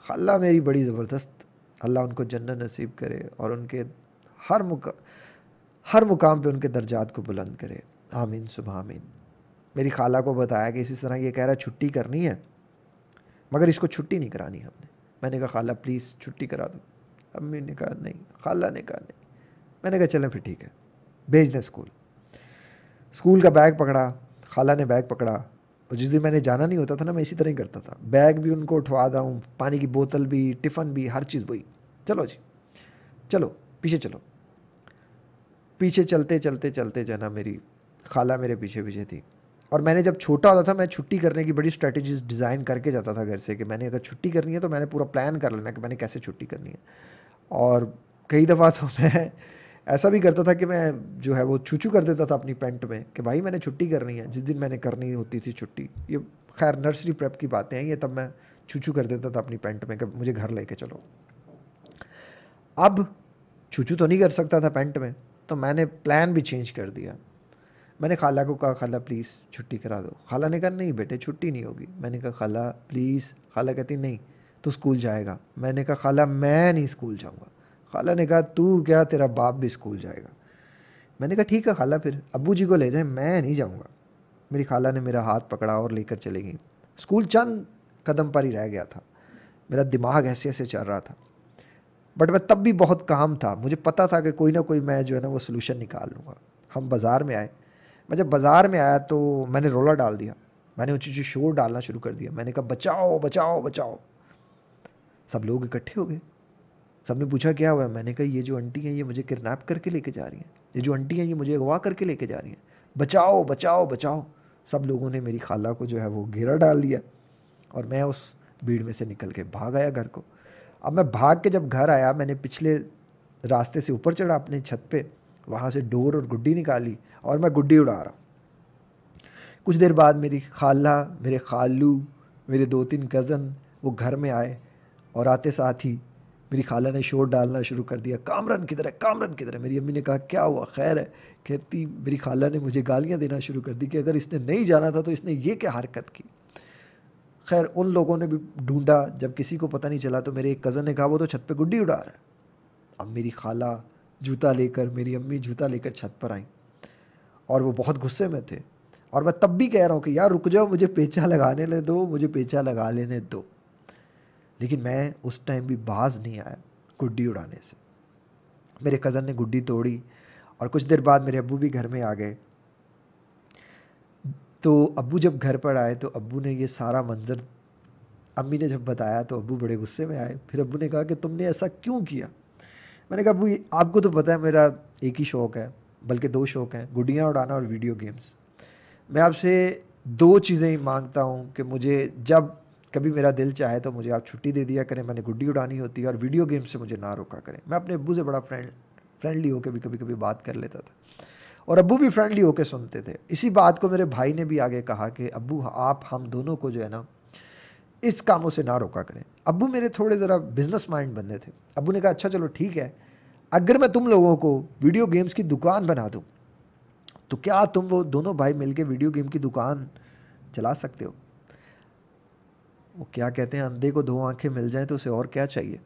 खाला मेरी बड़ी ज़बरदस्त अल्लाह उनको जन्नत नसीब करे और उनके हर मुका हर मुकाम पे उनके दर्जात को बुलंद करे आमीन सुबह आमीन मेरी खाला को बताया कि इसी तरह ये कह रहा है छुट्टी करनी है मगर इसको छुट्टी नहीं करानी हमने मैंने कहा खाला प्लीज़ छुट्टी करा दो अम्मी ने कहा नहीं खाला ने कहा नहीं मैंने कहा चलें फिर ठीक है भेज दें स्कूल स्कूल का बैग पकड़ा खाला ने बैग पकड़ा और जिस दिन मैंने जाना नहीं होता था ना मैं इसी तरह ही करता था बैग भी उनको उठवा रहा हूँ पानी की बोतल भी टिफ़न भी हर चीज़ वही चलो जी चलो पीछे चलो पीछे चलते चलते चलते जाना मेरी खाला मेरे पीछे पीछे थी और मैंने जब छोटा होता था मैं छुट्टी करने की बड़ी स्ट्रैटेजीज डिज़ाइन करके जाता था घर से कि मैंने अगर छुट्टी करनी है तो मैंने पूरा प्लान कर लेना कि मैंने कैसे छुट्टी करनी है और कई दफ़ा तो मैं ऐसा भी करता था कि मैं जो है वो छू कर देता था अपनी पेंट में कि भाई मैंने छुट्टी करनी है जिस दिन मैंने करनी होती थी छुट्टी ये खैर नर्सरी प्रेप की बातें हैं ये तब मैं छू कर देता था अपनी पेंट में कि मुझे घर लेके चलो अब छू तो नहीं कर सकता था पेंट में तो मैंने प्लान भी चेंज कर दिया मैंने खाला को कहा खाला प्लीज़ छुट्टी करा दो खाला ने कहा नहीं बेटे छुट्टी नहीं होगी मैंने कहा खाला प्लीज़ खाला कहती नहीं तो स्कूल जाएगा मैंने कहा खाला मैं नहीं स्कूल जाऊँगा खाला ने कहा तू क्या तेरा बाप भी स्कूल जाएगा मैंने कहा ठीक है खाला फिर अबू जी को ले जाए मैं नहीं जाऊँगा मेरी खाला ने मेरा हाथ पकड़ा और लेकर चले गई स्कूल चंद कदम पर ही रह गया था मेरा दिमाग ऐसे ऐसे चल रहा था बट मैं तब भी बहुत काम था मुझे पता था कि कोई ना कोई मैं जो है ना वो सोल्यूशन निकाल लूँगा हम बाज़ार में आए मैं जब बाज़ार में आया तो मैंने रोला डाल दिया मैंने ऊँची ऊँची शोर डालना शुरू कर दिया मैंने कहा बचाओ बचाओ बचाओ सब लोग इकट्ठे हो गए सबने पूछा क्या हुआ मैंने कहा ये जो आंटी हैं ये मुझे किडनैप करके लेके जा रही हैं ये जो आंटी हैं ये मुझे अगवा करके लेके जा रही हैं बचाओ बचाओ बचाओ सब लोगों ने मेरी खाला को जो है वो घेरा डाल लिया और मैं उस भीड़ में से निकल के भाग आया घर को अब मैं भाग के जब घर आया मैंने पिछले रास्ते से ऊपर चढ़ा अपने छत पे वहाँ से डोर और गुड्डी निकाली और मैं गुड्डी उड़ा रहा कुछ देर बाद मेरी खाला मेरे खालू मेरे दो तीन कज़न वो घर में आए और आते साथ ही मेरी खाला ने शोर डालना शुरू कर दिया कामरन किधर है कामरन किधर है मेरी अम्मी ने कहा क्या हुआ खैर है कहती मेरी खाला ने मुझे गालियाँ देना शुरू कर दी कि अगर इसने नहीं जाना था तो इसने ये क्या हरकत की खैर उन लोगों ने भी ढूंढा जब किसी को पता नहीं चला तो मेरे एक कज़न ने कहा वो तो छत पर गुड्डी उड़ा रहा है अब मेरी खाला जूता लेकर मेरी अम्मी जूता लेकर छत पर आई और वो बहुत गुस्से में थे और मैं तब भी कह रहा हूँ कि यार रुक जाओ मुझे पेचा लगाने ले दो मुझे पेचा लगा लेने दो लेकिन मैं उस टाइम भी बाज नहीं आया गुड्डी उड़ाने से मेरे कज़न ने गुड्डी तोड़ी और कुछ देर बाद मेरे अबू भी घर में आ गए तो अबू जब घर पर आए तो अबू ने ये सारा मंज़र अम्मी ने जब बताया तो अबू बड़े गुस्से में आए फिर अबू ने कहा कि तुमने ऐसा क्यों किया मैंने कहा अबू आपको तो पता है मेरा एक ही शौक़ है बल्कि दो शौक़ हैं गुडियाँ उड़ाना और वीडियो गेम्स मैं आपसे दो चीज़ें ही मांगता हूँ कि मुझे जब कभी मेरा दिल चाहे तो मुझे आप छुट्टी दे दिया करें मैंने गुड्डी उड़ानी होती है और वीडियो गेम से मुझे ना रोका करें मैं अपने अबू से बड़ा फ्रेंड फ्रेंडली होकर भी कभी कभी बात कर लेता था और अबू भी फ्रेंडली होकर सुनते थे इसी बात को मेरे भाई ने भी आगे कहा कि अबू आप हम दोनों को जो है ना इस कामों से ना रोका करें अबू मेरे थोड़े ज़रा बिजनेस माइंड बंदे थे अबू ने कहा अच्छा चलो ठीक है अगर मैं तुम लोगों को वीडियो गेम्स की दुकान बना दूँ तो क्या तुम वो दोनों भाई मिलके वीडियो गेम की दुकान चला सकते हो वो क्या कहते हैं अंधे को दो आंखें मिल जाएं तो उसे और क्या चाहिए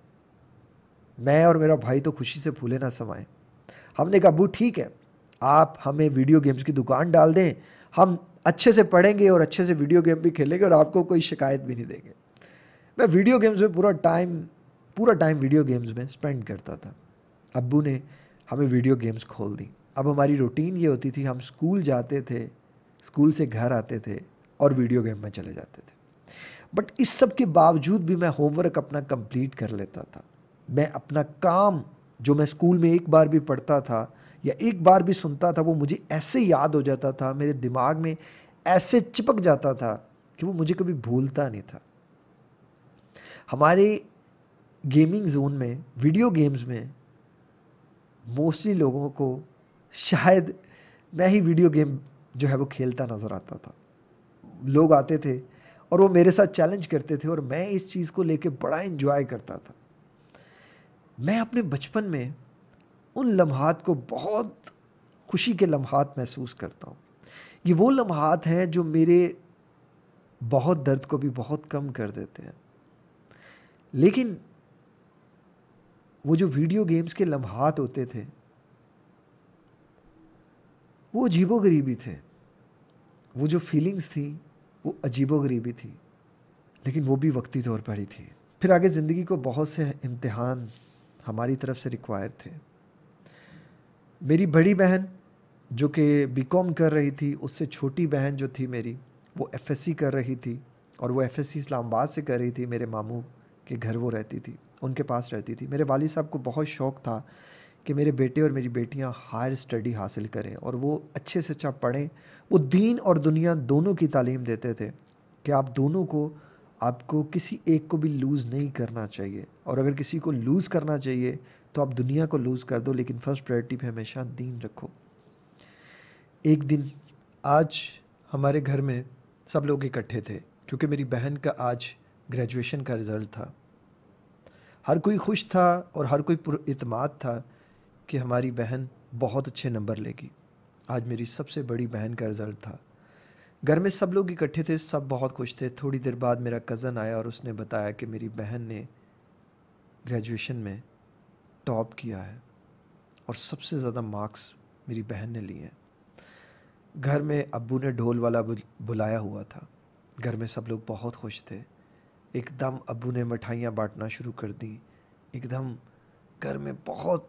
मैं और मेरा भाई तो खुशी से फूले ना समाएं हमने कहा अबू ठीक है आप हमें वीडियो गेम्स की दुकान डाल दें हम अच्छे से पढ़ेंगे और अच्छे से वीडियो गेम भी खेलेंगे और आपको कोई शिकायत भी नहीं देंगे मैं वीडियो गेम्स में पूरा टाइम पूरा टाइम वीडियो गेम्स में स्पेंड करता था अबू ने हमें वीडियो गेम्स खोल दी अब हमारी रूटीन ये होती थी हम स्कूल जाते थे स्कूल से घर आते थे और वीडियो गेम में चले जाते थे बट इस सब के बावजूद भी मैं होमवर्क अपना कंप्लीट कर लेता था मैं अपना काम जो मैं स्कूल में एक बार भी पढ़ता था या एक बार भी सुनता था वो मुझे ऐसे याद हो जाता था मेरे दिमाग में ऐसे चिपक जाता था कि वो मुझे कभी भूलता नहीं था हमारे गेमिंग जोन में वीडियो गेम्स में मोस्टली लोगों को शायद मैं ही वीडियो गेम जो है वो खेलता नज़र आता था लोग आते थे और वो मेरे साथ चैलेंज करते थे और मैं इस चीज़ को लेके बड़ा इन्जॉय करता था मैं अपने बचपन में उन लम्हात को बहुत खुशी के लम्हात महसूस करता हूँ ये वो लम्हात हैं जो मेरे बहुत दर्द को भी बहुत कम कर देते हैं लेकिन वो जो वीडियो गेम्स के लम्हात होते थे वो अजीबो गरीबी थे वो जो फीलिंग्स थी वो अजीबो गरीबी थी लेकिन वो भी वक्ती तौर पर ही थी फिर आगे ज़िंदगी को बहुत से इम्तहान हमारी तरफ से रिक्वायर थे मेरी बड़ी बहन जो कि बी कॉम कर रही थी उससे छोटी बहन जो थी मेरी वो एफ कर रही थी और वो एफ इस्लामाबाद से कर रही थी मेरे मामू के घर वो रहती थी उनके पास रहती थी मेरे वाली साहब को बहुत शौक़ था कि मेरे बेटे और मेरी बेटियां हायर स्टडी हासिल करें और वो अच्छे से अच्छा पढ़ें वो दीन और दुनिया दोनों की तालीम देते थे कि आप दोनों को आपको किसी एक को भी लूज़ नहीं करना चाहिए और अगर किसी को लूज़ करना चाहिए तो आप दुनिया को लूज़ कर दो लेकिन फ़र्स्ट प्रायोरिटी पे हमेशा दीन रखो एक दिन आज हमारे घर में सब लोग इकट्ठे थे क्योंकि मेरी बहन का आज ग्रेजुएशन का रिज़ल्ट था हर कोई खुश था और हर कोई पुरमाद था कि हमारी बहन बहुत अच्छे नंबर लेगी आज मेरी सबसे बड़ी बहन का रिज़ल्ट था घर में सब लोग इकट्ठे थे सब बहुत खुश थे थोड़ी देर बाद मेरा कज़न आया और उसने बताया कि मेरी बहन ने ग्रेजुएशन में टॉप किया है और सबसे ज़्यादा मार्क्स मेरी बहन ने लिए हैं घर में अबू ने ढोल वाला बुलाया हुआ था घर में सब लोग बहुत खुश थे एकदम अबू ने मिठाइयाँ बांटना शुरू कर दी एकदम घर में बहुत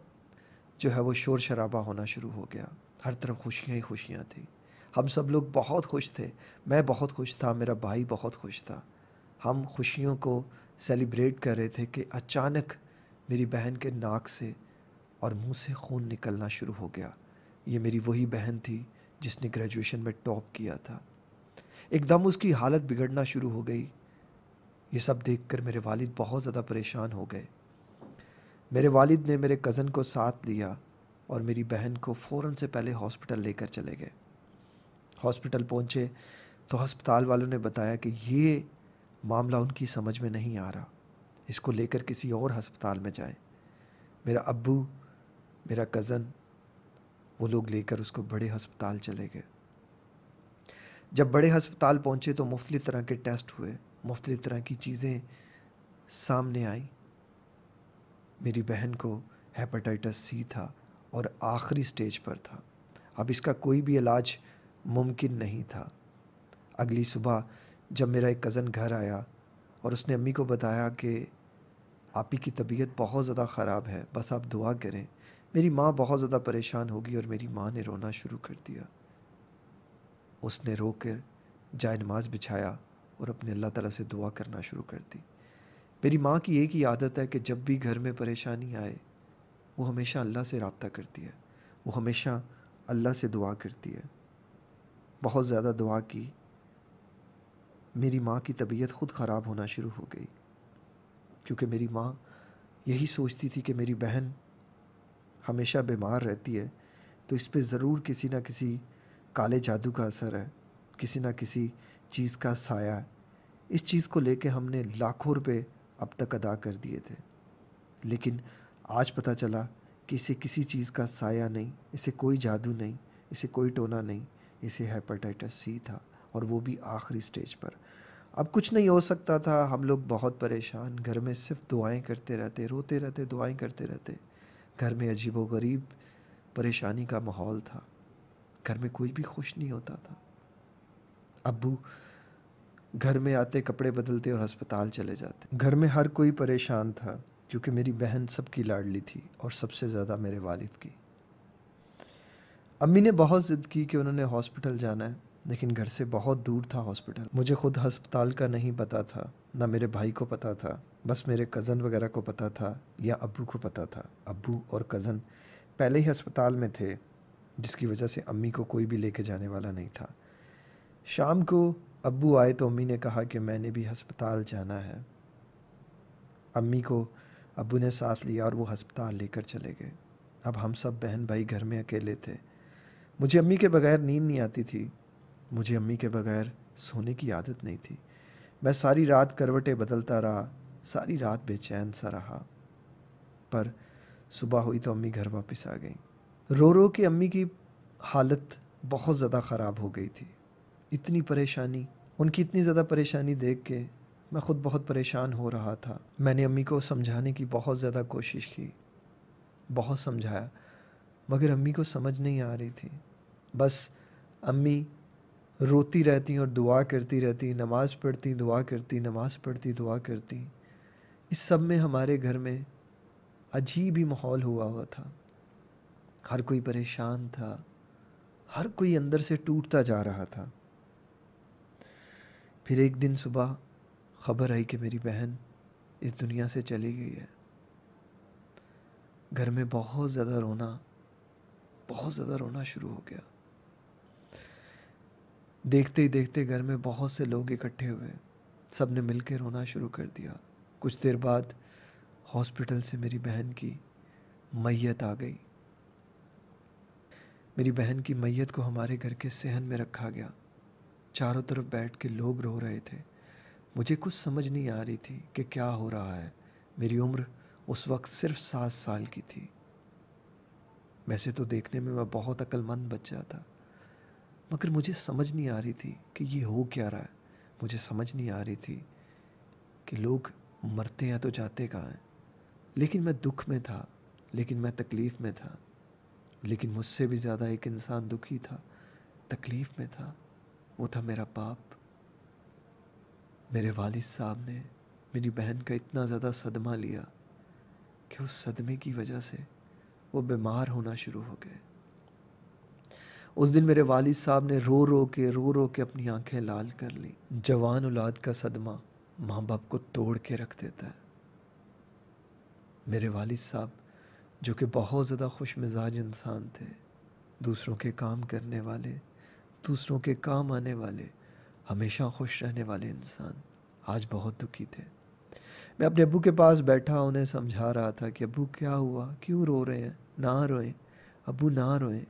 जो है वो शोर शराबा होना शुरू हो गया हर तरफ खुशियाँ ही खुशियाँ थी हम सब लोग बहुत खुश थे मैं बहुत खुश था मेरा भाई बहुत खुश था हम खुशियों को सेलिब्रेट कर रहे थे कि अचानक मेरी बहन के नाक से और मुंह से खून निकलना शुरू हो गया ये मेरी वही बहन थी जिसने ग्रेजुएशन में टॉप किया था एकदम उसकी हालत बिगड़ना शुरू हो गई ये सब देखकर मेरे वालिद बहुत ज़्यादा परेशान हो गए मेरे वालिद ने मेरे कज़न को साथ लिया और मेरी बहन को फ़ौर से पहले हॉस्पिटल लेकर चले गए हॉस्पिटल पहुँचे तो हस्पताल वालों ने बताया कि ये मामला उनकी समझ में नहीं आ रहा इसको लेकर किसी और हस्पताल में जाए मेरा अबू मेरा कज़न वो लोग लेकर उसको बड़े हस्पताल चले गए जब बड़े हस्पताल पहुँचे तो मुख्तलि तरह के टेस्ट हुए मुख्तलि तरह की चीज़ें सामने आई मेरी बहन को हेपेटाइटिस सी था और आखिरी स्टेज पर था अब इसका कोई भी इलाज मुमकिन नहीं था अगली सुबह जब मेरा एक कज़न घर आया और उसने अम्मी को बताया कि आप ही की तबीयत बहुत ज़्यादा ख़राब है बस आप दुआ करें मेरी माँ बहुत ज़्यादा परेशान होगी और मेरी माँ ने रोना शुरू कर दिया उसने रो कर जाय नमाज बिछाया और अपने अल्लाह ताला से दुआ करना शुरू कर दी मेरी माँ की एक ही आदत है कि जब भी घर में परेशानी आए वो हमेशा अल्लाह से रबता करती है वो हमेशा अल्लाह से दुआ करती है बहुत ज़्यादा दुआ की मेरी माँ की तबीयत ख़ुद ख़राब होना शुरू हो गई क्योंकि मेरी माँ यही सोचती थी कि मेरी बहन हमेशा बीमार रहती है तो इस पर ज़रूर किसी ना किसी काले जादू का असर है किसी ना किसी चीज़ का साया है इस चीज़ को लेके हमने लाखों रुपए अब तक अदा कर दिए थे लेकिन आज पता चला कि इसे किसी चीज़ का साया नहीं इसे कोई जादू नहीं इसे कोई टोना नहीं इसे हेपेटाइटिस सी था और वो भी आखिरी स्टेज पर अब कुछ नहीं हो सकता था हम लोग बहुत परेशान घर में सिर्फ दुआएं करते रहते रोते रहते दुआएं करते रहते घर में अजीब गरीब परेशानी का माहौल था घर में कोई भी खुश नहीं होता था अबू घर में आते कपड़े बदलते और अस्पताल चले जाते घर में हर कोई परेशान था क्योंकि मेरी बहन सबकी लाडली थी और सबसे ज़्यादा मेरे वालिद की अम्मी ने बहुत ज़िद की कि उन्होंने हॉस्पिटल जाना है लेकिन घर से बहुत दूर था हॉस्पिटल मुझे खुद अस्पताल का नहीं पता था ना मेरे भाई को पता था बस मेरे कज़न वगैरह को पता था या अबू को पता था अबू और कज़न पहले ही अस्पताल में थे जिसकी वजह से अम्मी को कोई भी लेके जाने वाला नहीं था शाम को अबू आए तो अम्मी ने कहा कि मैंने भी हस्पताल जाना है अम्मी को अबू ने साथ लिया और वो हस्पताल लेकर चले गए अब हम सब बहन भाई घर में अकेले थे मुझे अम्मी के बगैर नींद नहीं आती थी मुझे अम्मी के बगैर सोने की आदत नहीं थी मैं सारी रात करवटें बदलता रहा सारी रात बेचैन सा रहा पर सुबह हुई तो अम्मी घर वापस आ गई रो रो के अम्मी की हालत बहुत ज़्यादा ख़राब हो गई थी इतनी परेशानी उनकी इतनी ज़्यादा परेशानी देख के मैं ख़ुद बहुत परेशान हो रहा था मैंने अम्मी को समझाने की बहुत ज़्यादा कोशिश की बहुत समझाया मगर अम्मी को समझ नहीं आ रही थी बस अम्मी रोती रहती और दुआ करती रहती नमाज़ पढ़ती दुआ करती नमाज़ पढ़ती दुआ करती इस सब में हमारे घर में अजीब ही माहौल हुआ हुआ था हर कोई परेशान था हर कोई अंदर से टूटता जा रहा था फिर एक दिन सुबह खबर आई कि मेरी बहन इस दुनिया से चली गई है घर में बहुत ज़्यादा रोना बहुत ज़्यादा रोना शुरू हो गया देखते ही देखते घर में बहुत से लोग इकट्ठे हुए सब ने मिल रोना शुरू कर दिया कुछ देर बाद हॉस्पिटल से मेरी बहन की मैयत आ गई मेरी बहन की मैयत को हमारे घर के सहन में रखा गया चारों तरफ बैठ के लोग रो रहे थे मुझे कुछ समझ नहीं आ रही थी कि क्या हो रहा है मेरी उम्र उस वक्त सिर्फ सात साल की थी वैसे तो देखने में मैं बहुत अक्लमंद बच्चा था मगर मुझे समझ नहीं आ रही थी कि ये हो क्या रहा है मुझे समझ नहीं आ रही थी कि लोग मरते हैं तो जाते कहाँ हैं लेकिन मैं दुख में था लेकिन मैं तकलीफ़ में था लेकिन मुझसे भी ज़्यादा एक इंसान दुखी था तकलीफ़ में था वो था मेरा पाप मेरे वालिद साहब ने मेरी बहन का इतना ज़्यादा सदमा लिया कि उस सदमे की वजह से वो बीमार होना शुरू हो गए उस दिन मेरे वालिद साहब ने रो रो के रो रो के अपनी आंखें लाल कर ली जवान औलाद का सदमा माँ बाप को तोड़ के रख देता है मेरे वालिद साहब जो कि बहुत ज़्यादा खुश मिजाज इंसान थे दूसरों के काम करने वाले दूसरों के काम आने वाले हमेशा खुश रहने वाले इंसान आज बहुत दुखी थे मैं अपने अबू के पास बैठा उन्हें समझा रहा था कि अबू क्या हुआ क्यों रो रहे हैं ना रोएं अबू ना रोएं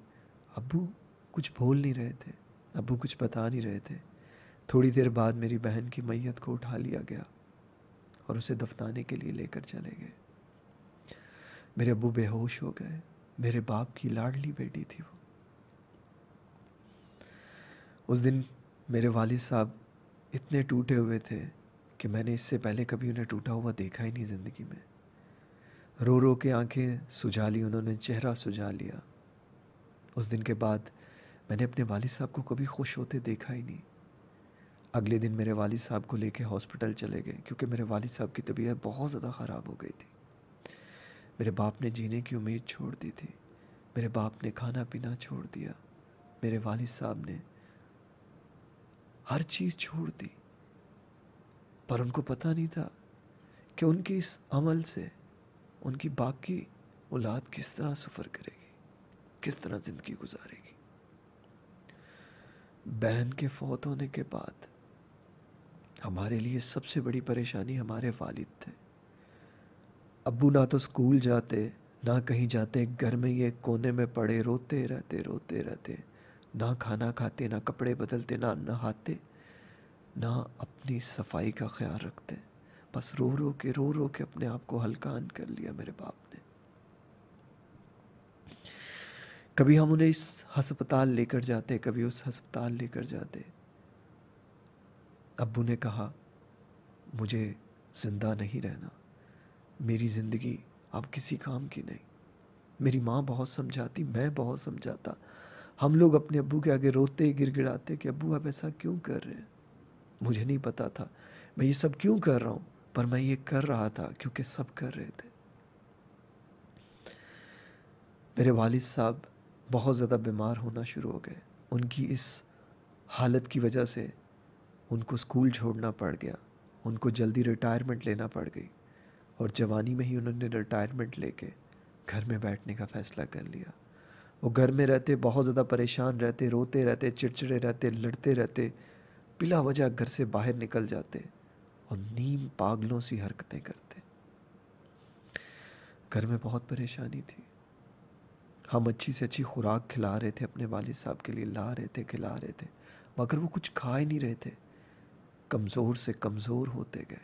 अबू कुछ बोल नहीं रहे थे अबू कुछ बता नहीं रहे थे थोड़ी देर बाद मेरी बहन की मैयत को उठा लिया गया और उसे दफनाने के लिए लेकर चले गए मेरे अबू बेहोश हो गए मेरे बाप की लाडली बेटी थी वो उस दिन मेरे वालिद साहब इतने टूटे हुए थे कि मैंने इससे पहले कभी उन्हें टूटा हुआ देखा ही नहीं ज़िंदगी में रो रो के आंखें सुझा ली उन्होंने चेहरा सुझा लिया उस दिन के बाद मैंने अपने वालिद साहब को कभी खुश होते देखा ही नहीं अगले दिन मेरे वालिद साहब को लेके हॉस्पिटल चले गए क्योंकि मेरे वालिद साहब की तबीयत बहुत ज़्यादा ख़राब हो गई थी मेरे बाप ने जीने की उम्मीद छोड़ दी थी मेरे बाप ने खाना पीना छोड़ दिया मेरे वालिद साहब ने हर चीज़ छोड़ दी पर उनको पता नहीं था कि उनके इस अमल से उनकी बाकी औलाद किस तरह सफ़र करेगी किस तरह ज़िंदगी गुजारेगी बहन के फौत होने के बाद हमारे लिए सबसे बड़ी परेशानी हमारे वालिद थे अबू ना तो स्कूल जाते ना कहीं जाते घर में ये कोने में पड़े रोते रहते रोते रहते ना खाना खाते ना कपड़े बदलते ना नहाते ना अपनी सफाई का ख्याल रखते बस रो रो के रो रो के अपने आप को हल्कान कर लिया मेरे बाप ने कभी हम उन्हें इस हस्पताल लेकर जाते कभी उस हस्पताल लेकर जाते अबू ने कहा मुझे ज़िंदा नहीं रहना मेरी ज़िंदगी अब किसी काम की नहीं मेरी माँ बहुत समझाती मैं बहुत समझाता हम लोग अपने अबू के आगे रोते गिड़गिड़ाते कि अबू आप ऐसा क्यों कर रहे हैं मुझे नहीं पता था मैं ये सब क्यों कर रहा हूँ पर मैं ये कर रहा था क्योंकि सब कर रहे थे मेरे वालिद साहब बहुत ज़्यादा बीमार होना शुरू हो गए उनकी इस हालत की वजह से उनको स्कूल छोड़ना पड़ गया उनको जल्दी रिटायरमेंट लेना पड़ गई और जवानी में ही उन्होंने रिटायरमेंट लेके घर में बैठने का फ़ैसला कर लिया वो घर में रहते बहुत ज़्यादा परेशान रहते रोते रहते चिड़चिड़े रहते लड़ते रहते बिला वजह घर से बाहर निकल जाते और नीम पागलों सी हरकतें करते घर में बहुत परेशानी थी हम अच्छी से अच्छी खुराक खिला रहे थे अपने वालिद साहब के लिए ला रहे थे खिला रहे थे मगर वो कुछ खा ही नहीं रहे थे कमज़ोर से कमज़ोर होते गए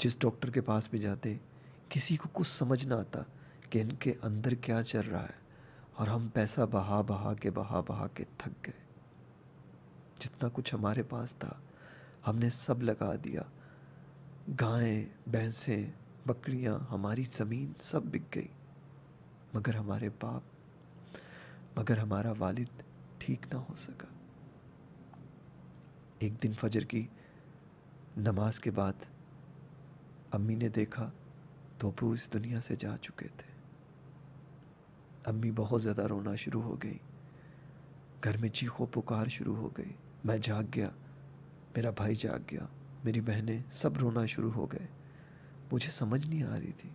जिस डॉक्टर के पास भी जाते किसी को कुछ समझ ना आता कि इनके अंदर क्या चल रहा है और हम पैसा बहा बहा के बहा बहा के थक गए जितना कुछ हमारे पास था हमने सब लगा दिया गायें भैंसें बकरियां हमारी ज़मीन सब बिक गई मगर हमारे बाप मगर हमारा वालिद ठीक ना हो सका एक दिन फजर की नमाज के बाद अम्मी ने देखा तो अबू इस दुनिया से जा चुके थे अम्मी बहुत ज़्यादा रोना शुरू हो गई घर में चीखों पुकार शुरू हो गई मैं जाग गया मेरा भाई जाग गया मेरी बहनें सब रोना शुरू हो गए मुझे समझ नहीं आ रही थी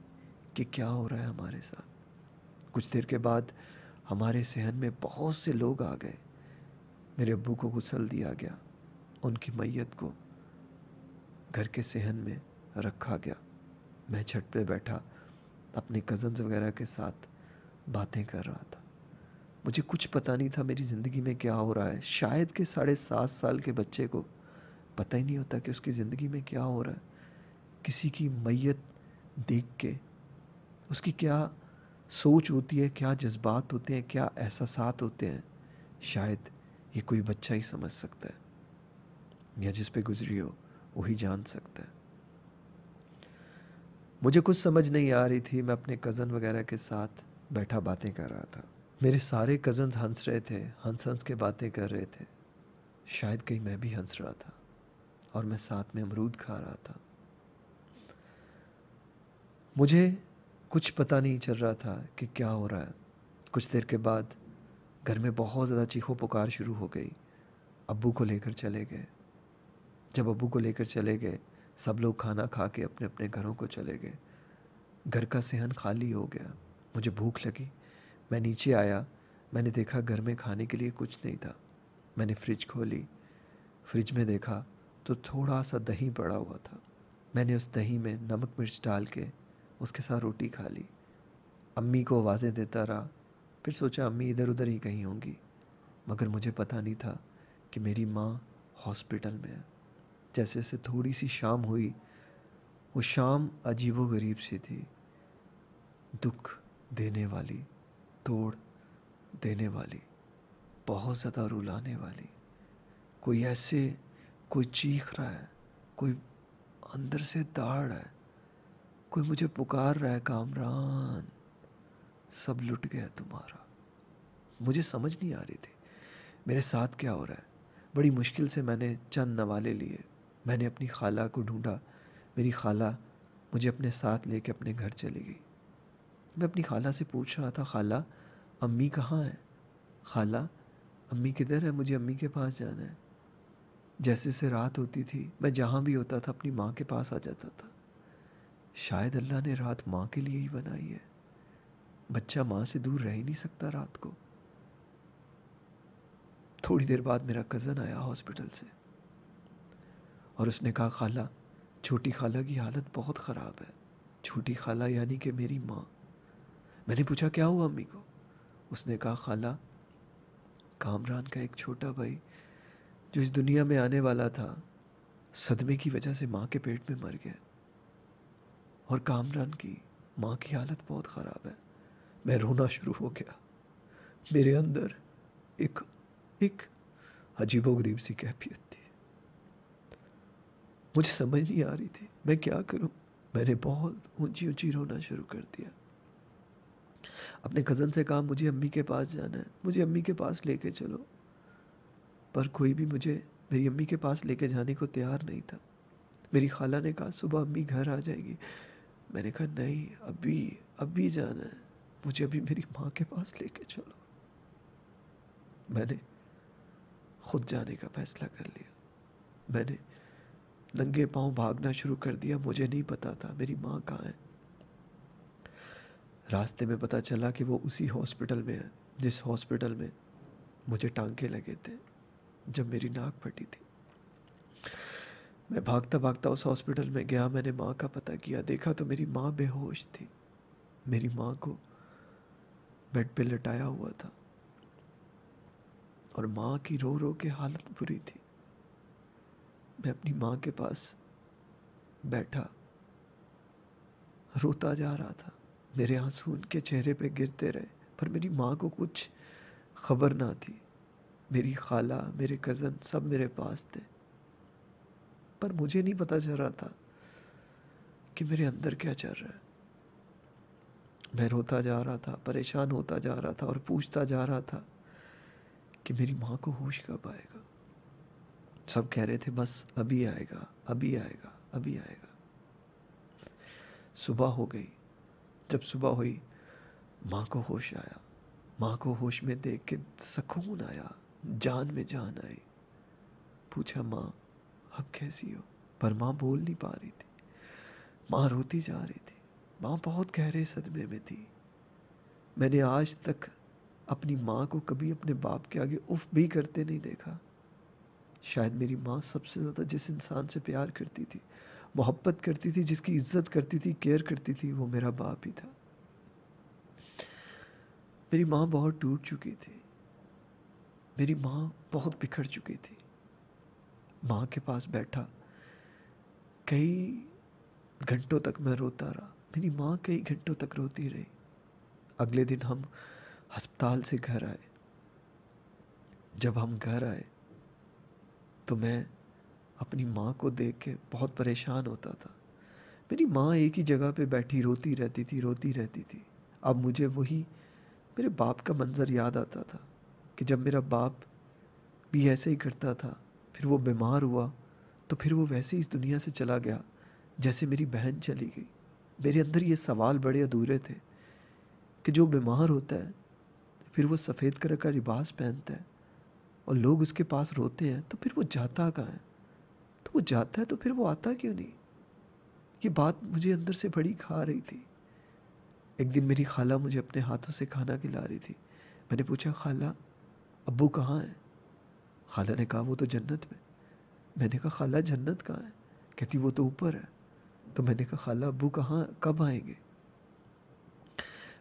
कि क्या हो रहा है हमारे साथ कुछ देर के बाद हमारे सहन में बहुत से लोग आ गए मेरे अबू को गुसल दिया गया उनकी मैयत को घर के सहन में रखा गया मैं छत पे बैठा अपने कज़न्स वगैरह के साथ बातें कर रहा था मुझे कुछ पता नहीं था मेरी ज़िंदगी में क्या हो रहा है शायद के साढ़े सात साल के बच्चे को पता ही नहीं होता कि उसकी ज़िंदगी में क्या हो रहा है किसी की मैयत देख के उसकी क्या सोच होती है क्या जज्बात होते हैं क्या एहसास होते हैं शायद ये कोई बच्चा ही समझ सकता है या जिस पे गुजरी हो वही जान सकता है मुझे कुछ समझ नहीं आ रही थी मैं अपने कज़न वगैरह के साथ बैठा बातें कर रहा था मेरे सारे कज़न्स हंस रहे थे हंस हंस के बातें कर रहे थे शायद कहीं मैं भी हंस रहा था और मैं साथ में अमरूद खा रहा था मुझे कुछ पता नहीं चल रहा था कि क्या हो रहा है कुछ देर के बाद घर में बहुत ज़्यादा चीखों पुकार शुरू हो गई अबू को लेकर चले गए जब अबू को लेकर चले गए सब लोग खाना खा के अपने अपने घरों को चले गए घर का सेहन खाली हो गया मुझे भूख लगी मैं नीचे आया मैंने देखा घर में खाने के लिए कुछ नहीं था मैंने फ्रिज खोली फ्रिज में देखा तो थोड़ा सा दही पड़ा हुआ था मैंने उस दही में नमक मिर्च डाल के उसके साथ रोटी खा ली अम्मी को आवाज़ें देता रहा फिर सोचा अम्मी इधर उधर ही कहीं होंगी मगर मुझे पता नहीं था कि मेरी माँ हॉस्पिटल में है जैसे जैसे थोड़ी सी शाम हुई वो शाम अजीबो गरीब सी थी दुख देने वाली तोड़ देने वाली बहुत ज़्यादा रुलाने वाली कोई ऐसे कोई चीख रहा है कोई अंदर से दाड़ रहा है कोई मुझे पुकार रहा है कामरान सब लुट गया तुम्हारा मुझे समझ नहीं आ रही थी मेरे साथ क्या हो रहा है बड़ी मुश्किल से मैंने चंद नवाले लिए मैंने अपनी खाला को ढूंढा मेरी खाला मुझे अपने साथ लेके अपने घर चली गई मैं अपनी खाला से पूछ रहा था खाला अम्मी कहाँ है खाला अम्मी किधर है मुझे अम्मी के पास जाना है जैसे से रात होती थी मैं जहाँ भी होता था अपनी माँ के पास आ जाता था शायद अल्लाह ने रात माँ के लिए ही बनाई है बच्चा माँ से दूर रह ही नहीं सकता रात को थोड़ी देर बाद मेरा कज़न आया हॉस्पिटल से और उसने कहा खाला छोटी खाला की हालत बहुत ख़राब है छोटी खाला यानी कि मेरी माँ मैंने पूछा क्या हुआ अम्मी को उसने कहा खाला कामरान का एक छोटा भाई जो इस दुनिया में आने वाला था सदमे की वजह से माँ के पेट में मर गया और कामरान की माँ की हालत बहुत ख़राब है मैं रोना शुरू हो गया मेरे अंदर एक एक अजीबो गरीब सी कैफियत थी मुझे समझ नहीं आ रही थी मैं क्या करूं मैंने बहुत ऊंची ऊंची रोना शुरू कर दिया अपने कज़न से कहा मुझे अम्मी के पास जाना है मुझे अम्मी के पास लेके चलो पर कोई भी मुझे मेरी अम्मी के पास लेके जाने को तैयार नहीं था मेरी खाला ने कहा सुबह अम्मी घर आ जाएंगी मैंने कहा नहीं अभी अभी जाना है मुझे अभी मेरी माँ के पास लेके चलो मैंने खुद जाने का फैसला कर लिया मैंने नंगे पांव भागना शुरू कर दिया मुझे नहीं पता था मेरी माँ कहाँ है रास्ते में पता चला कि वो उसी हॉस्पिटल में है जिस हॉस्पिटल में मुझे टांके लगे थे जब मेरी नाक फटी थी मैं भागता भागता उस हॉस्पिटल में गया मैंने माँ का पता किया देखा तो मेरी माँ बेहोश थी मेरी माँ को बेड पे लटाया हुआ था और माँ की रो रो के हालत बुरी थी मैं अपनी माँ के पास बैठा रोता जा रहा था मेरे आंसू उनके चेहरे पे गिरते रहे पर मेरी माँ को कुछ खबर ना थी मेरी खाला मेरे कज़न सब मेरे पास थे पर मुझे नहीं पता चल रहा था कि मेरे अंदर क्या चल रहा है मैं रोता जा रहा था परेशान होता जा रहा था और पूछता जा रहा था कि मेरी माँ को होश कब आएगा सब कह रहे थे बस अभी आएगा अभी आएगा अभी आएगा सुबह हो गई जब सुबह हुई माँ को होश आया माँ को होश में देख के सकून आया जान में जान आई पूछा माँ अब कैसी हो पर माँ बोल नहीं पा रही थी माँ रोती जा रही थी माँ बहुत गहरे सदमे में थी मैंने आज तक अपनी माँ को कभी अपने बाप के आगे उफ भी करते नहीं देखा शायद मेरी माँ सबसे ज़्यादा जिस इंसान से प्यार करती थी मोहब्बत करती थी जिसकी इज्जत करती थी केयर करती थी वो मेरा बाप ही था मेरी माँ बहुत टूट चुकी थी मेरी माँ बहुत बिखर चुकी थी माँ के पास बैठा कई घंटों तक मैं रोता रहा मेरी माँ कई घंटों तक रोती रही अगले दिन हम अस्पताल से घर आए जब हम घर आए तो मैं अपनी माँ को देख के बहुत परेशान होता था मेरी माँ एक ही जगह पे बैठी रोती रहती थी रोती रहती थी अब मुझे वही मेरे बाप का मंज़र याद आता था कि जब मेरा बाप भी ऐसे ही करता था फिर वो बीमार हुआ तो फिर वो वैसे ही इस दुनिया से चला गया जैसे मेरी बहन चली गई मेरे अंदर ये सवाल बड़े अधूरे थे कि जो बीमार होता है फिर वो सफ़ेद कलर का लिबास पहनता है और लोग उसके पास रोते हैं तो फिर वो जाता कहाँ है तो वो जाता है तो फिर वो आता क्यों नहीं ये बात मुझे अंदर से बड़ी खा रही थी एक दिन मेरी खाला मुझे अपने हाथों से खाना खिला रही थी मैंने पूछा खाला अबू कहाँ हैं खाला ने कहा वो तो जन्नत में मैंने कहा खाला जन्नत कहाँ है कहती वो तो ऊपर है तो मैंने कहा खाला अबू कहाँ कब आएंगे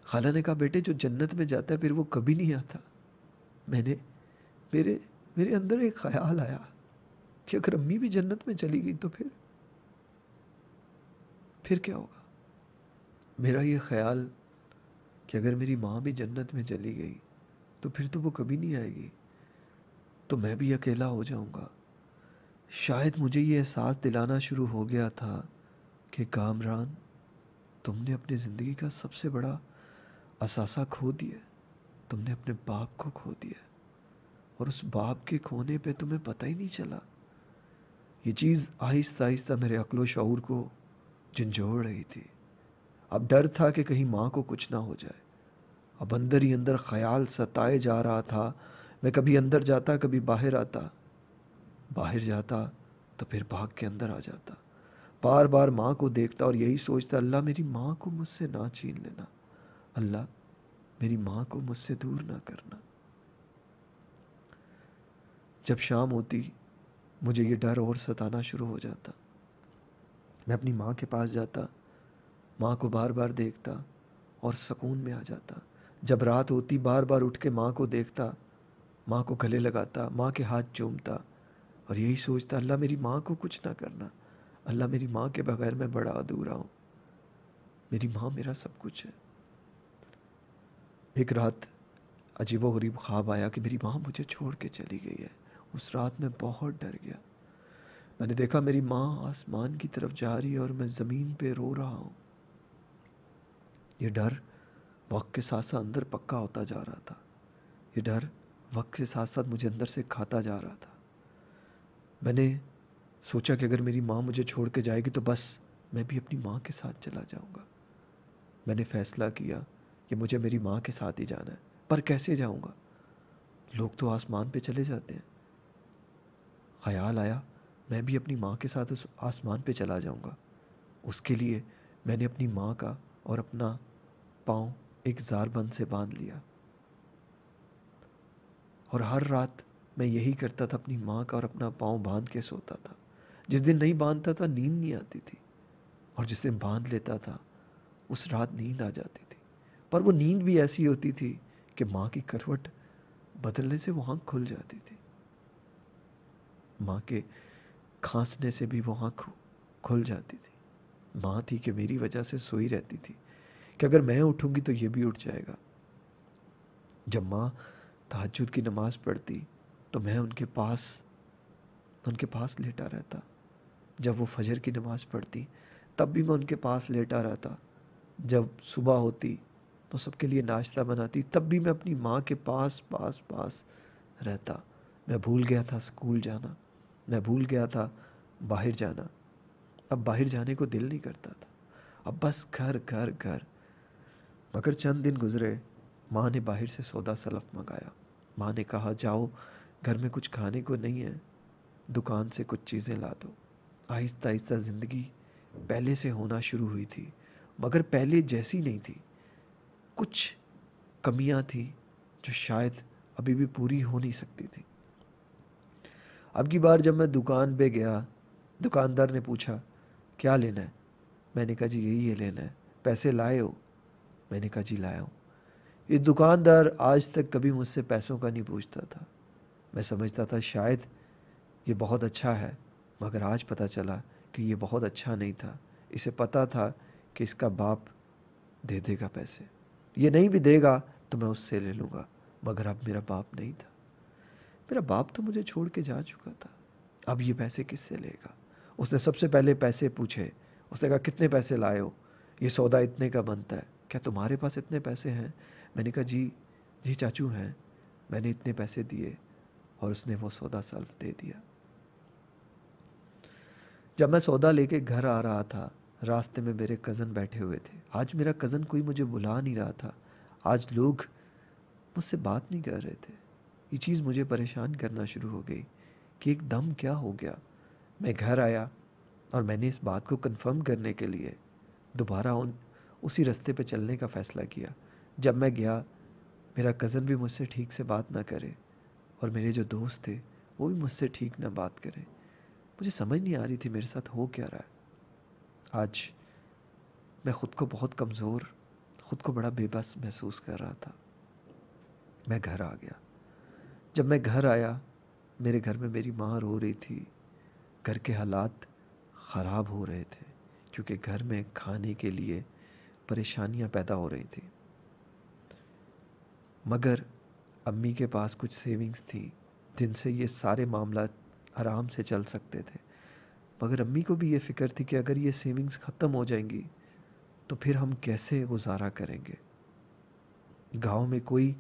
खाला ने कहा बेटे जो जन्नत में जाता है फिर वो कभी नहीं आता मैंने मेरे मेरे अंदर एक ख्याल आया कि अगर अम्मी भी जन्नत में चली गई तो फिर फिर क्या होगा मेरा ये ख्याल कि अगर मेरी माँ भी जन्नत में चली गई तो फिर तो वो कभी नहीं आएगी तो मैं भी अकेला हो जाऊँगा शायद मुझे ये एहसास दिलाना शुरू हो गया था कि कामरान तुमने अपनी ज़िंदगी का सबसे बड़ा असासा खो दिया तुमने अपने बाप को खो दिया और उस बाप के खोने पे तुम्हें पता ही नहीं चला ये चीज़ आहिस्ता आहिस्ता मेरे अकलो शूर को झंझोड़ रही थी अब डर था कि कहीं माँ को कुछ ना हो जाए अब अंदर ही अंदर ख्याल सताए जा रहा था मैं कभी अंदर जाता कभी बाहर आता बाहर जाता तो फिर भाग के अंदर आ जाता बार बार माँ को देखता और यही सोचता अल्लाह मेरी माँ को मुझसे ना छीन लेना अल्लाह मेरी माँ को मुझसे दूर ना करना जब शाम होती मुझे ये डर और सताना शुरू हो जाता मैं अपनी माँ के पास जाता माँ को बार बार देखता और सुकून में आ जाता जब रात होती बार बार उठ के माँ को देखता माँ को गले लगाता माँ के हाथ चूमता और यही सोचता अल्लाह मेरी माँ को कुछ ना करना अल्लाह मेरी माँ के बगैर मैं बड़ा अधूरा हूँ मेरी माँ मेरा सब कुछ है एक रात अजीबो गरीब ख्वाब आया कि मेरी माँ मुझे छोड़ के चली गई है उस रात मैं बहुत डर गया मैंने देखा मेरी माँ आसमान की तरफ जा रही है और मैं ज़मीन पे रो रहा हूँ ये डर वक्त के साथ साथ अंदर पक्का होता जा रहा था ये डर वक्त के साथ साथ मुझे अंदर से खाता जा रहा था मैंने सोचा कि अगर मेरी माँ मुझे छोड़ के जाएगी तो बस मैं भी अपनी माँ के साथ चला जाऊँगा मैंने फ़ैसला किया कि मुझे मेरी माँ के साथ ही जाना है पर कैसे जाऊँगा लोग तो आसमान पे चले जाते हैं ख्याल आया मैं भी अपनी माँ के साथ उस आसमान पे चला जाऊँगा उसके लिए मैंने अपनी माँ का और अपना पाँव एक जारबंद से बांध लिया और हर रात मैं यही करता था अपनी माँ का और अपना पाँव बांध के सोता था जिस दिन नहीं बांधता था नींद नहीं आती थी और जिस दिन बांध लेता था उस रात नींद आ जाती थी पर वो नींद भी ऐसी होती थी कि माँ की करवट बदलने से वो आँख खुल जाती थी माँ के खांसने से भी वो आँख खुल जाती थी माँ थी कि मेरी वजह से सोई रहती थी कि अगर मैं उठूँगी तो ये भी उठ जाएगा जब माँ तहजद की नमाज़ पढ़ती तो मैं उनके पास उनके पास लेटा रहता जब वो फजर की नमाज़ पढ़ती तब भी मैं उनके पास लेटा रहता जब सुबह होती तो सबके लिए नाश्ता बनाती तब भी मैं अपनी माँ के पास पास पास रहता मैं भूल गया था स्कूल जाना मैं भूल गया था बाहर जाना अब बाहर जाने को दिल नहीं करता था अब बस घर घर घर मगर चंद दिन गुजरे माँ ने बाहर से सौदा सलफ मंगाया माँ ने कहा जाओ घर में कुछ खाने को नहीं है दुकान से कुछ चीज़ें ला दो आहिस्ता आहिस्ता ज़िंदगी पहले से होना शुरू हुई थी मगर पहले जैसी नहीं थी कुछ कमियाँ थी जो शायद अभी भी पूरी हो नहीं सकती थी अब की बार जब मैं दुकान पे गया दुकानदार ने पूछा क्या लेना है मैंने कहा जी यही ये लेना है पैसे लाए हो मैंने कहा जी लाया हूँ ये दुकानदार आज तक कभी मुझसे पैसों का नहीं पूछता था मैं समझता था शायद ये बहुत अच्छा है मगर आज पता चला कि ये बहुत अच्छा नहीं था इसे पता था कि इसका बाप दे देगा पैसे ये नहीं भी देगा तो मैं उससे ले लूँगा मगर अब मेरा बाप नहीं था मेरा बाप तो मुझे छोड़ के जा चुका था अब ये पैसे किससे लेगा उसने सबसे पहले पैसे पूछे उसने कहा कितने पैसे लाए हो ये सौदा इतने का बनता है क्या तुम्हारे पास इतने पैसे हैं मैंने कहा जी जी चाचू हैं मैंने इतने पैसे दिए और उसने वो सौदा सेल्फ दे दिया जब मैं सौदा लेके घर आ रहा था रास्ते में मेरे कज़न बैठे हुए थे आज मेरा कज़न कोई मुझे बुला नहीं रहा था आज लोग मुझसे बात नहीं कर रहे थे ये चीज़ मुझे परेशान करना शुरू हो गई कि एक दम क्या हो गया मैं घर आया और मैंने इस बात को कंफर्म करने के लिए दोबारा उन उसी रास्ते पे चलने का फ़ैसला किया जब मैं गया मेरा कज़न भी मुझसे ठीक से बात ना करे और मेरे जो दोस्त थे वो भी मुझसे ठीक ना बात करें मुझे समझ नहीं आ रही थी मेरे साथ हो क्या रहा है आज मैं ख़ुद को बहुत कमज़ोर ख़ुद को बड़ा बेबस महसूस कर रहा था मैं घर आ गया जब मैं घर आया मेरे घर में मेरी माँ रो रही थी घर के हालात ख़राब हो रहे थे क्योंकि घर में खाने के लिए परेशानियाँ पैदा हो रही थी मगर अम्मी के पास कुछ सेविंग्स थी जिनसे ये सारे मामला आराम से चल सकते थे मगर अम्मी को भी ये फ़िक्र थी कि अगर ये सेविंग्स ख़त्म हो जाएंगी तो फिर हम कैसे गुजारा करेंगे गांव में कोई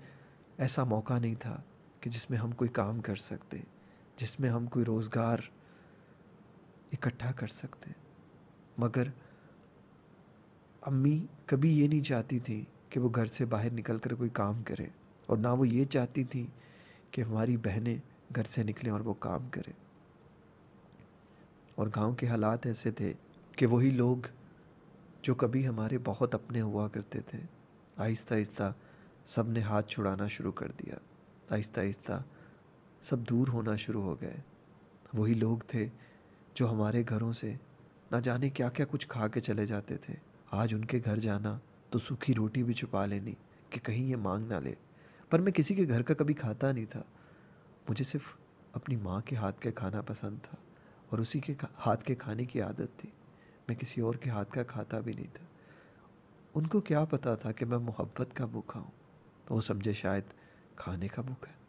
ऐसा मौका नहीं था कि जिसमें हम कोई काम कर सकते जिसमें हम कोई रोज़गार इकट्ठा कर सकते मगर अम्मी कभी ये नहीं चाहती थी कि वो घर से बाहर निकल कर कोई काम करे और ना वो ये चाहती थी कि हमारी बहनें घर से निकलें और वो काम करें और गांव के हालात ऐसे थे कि वही लोग जो कभी हमारे बहुत अपने हुआ करते थे आहिस्ता आहिस्ता सब ने हाथ छुड़ाना शुरू कर दिया आहिस्ता आहिस्ता सब दूर होना शुरू हो गए वही लोग थे जो हमारे घरों से ना जाने क्या क्या कुछ खा के चले जाते थे आज उनके घर जाना तो सूखी रोटी भी छुपा लेनी कि कहीं ये मांग ना ले पर मैं किसी के घर का कभी खाता नहीं था मुझे सिर्फ अपनी माँ के हाथ का खाना पसंद था और उसी के हाथ के खाने की आदत थी मैं किसी और के हाथ का खाता भी नहीं था उनको क्या पता था कि मैं मोहब्बत का भूखा हूँ तो वो समझे शायद खाने का भूख है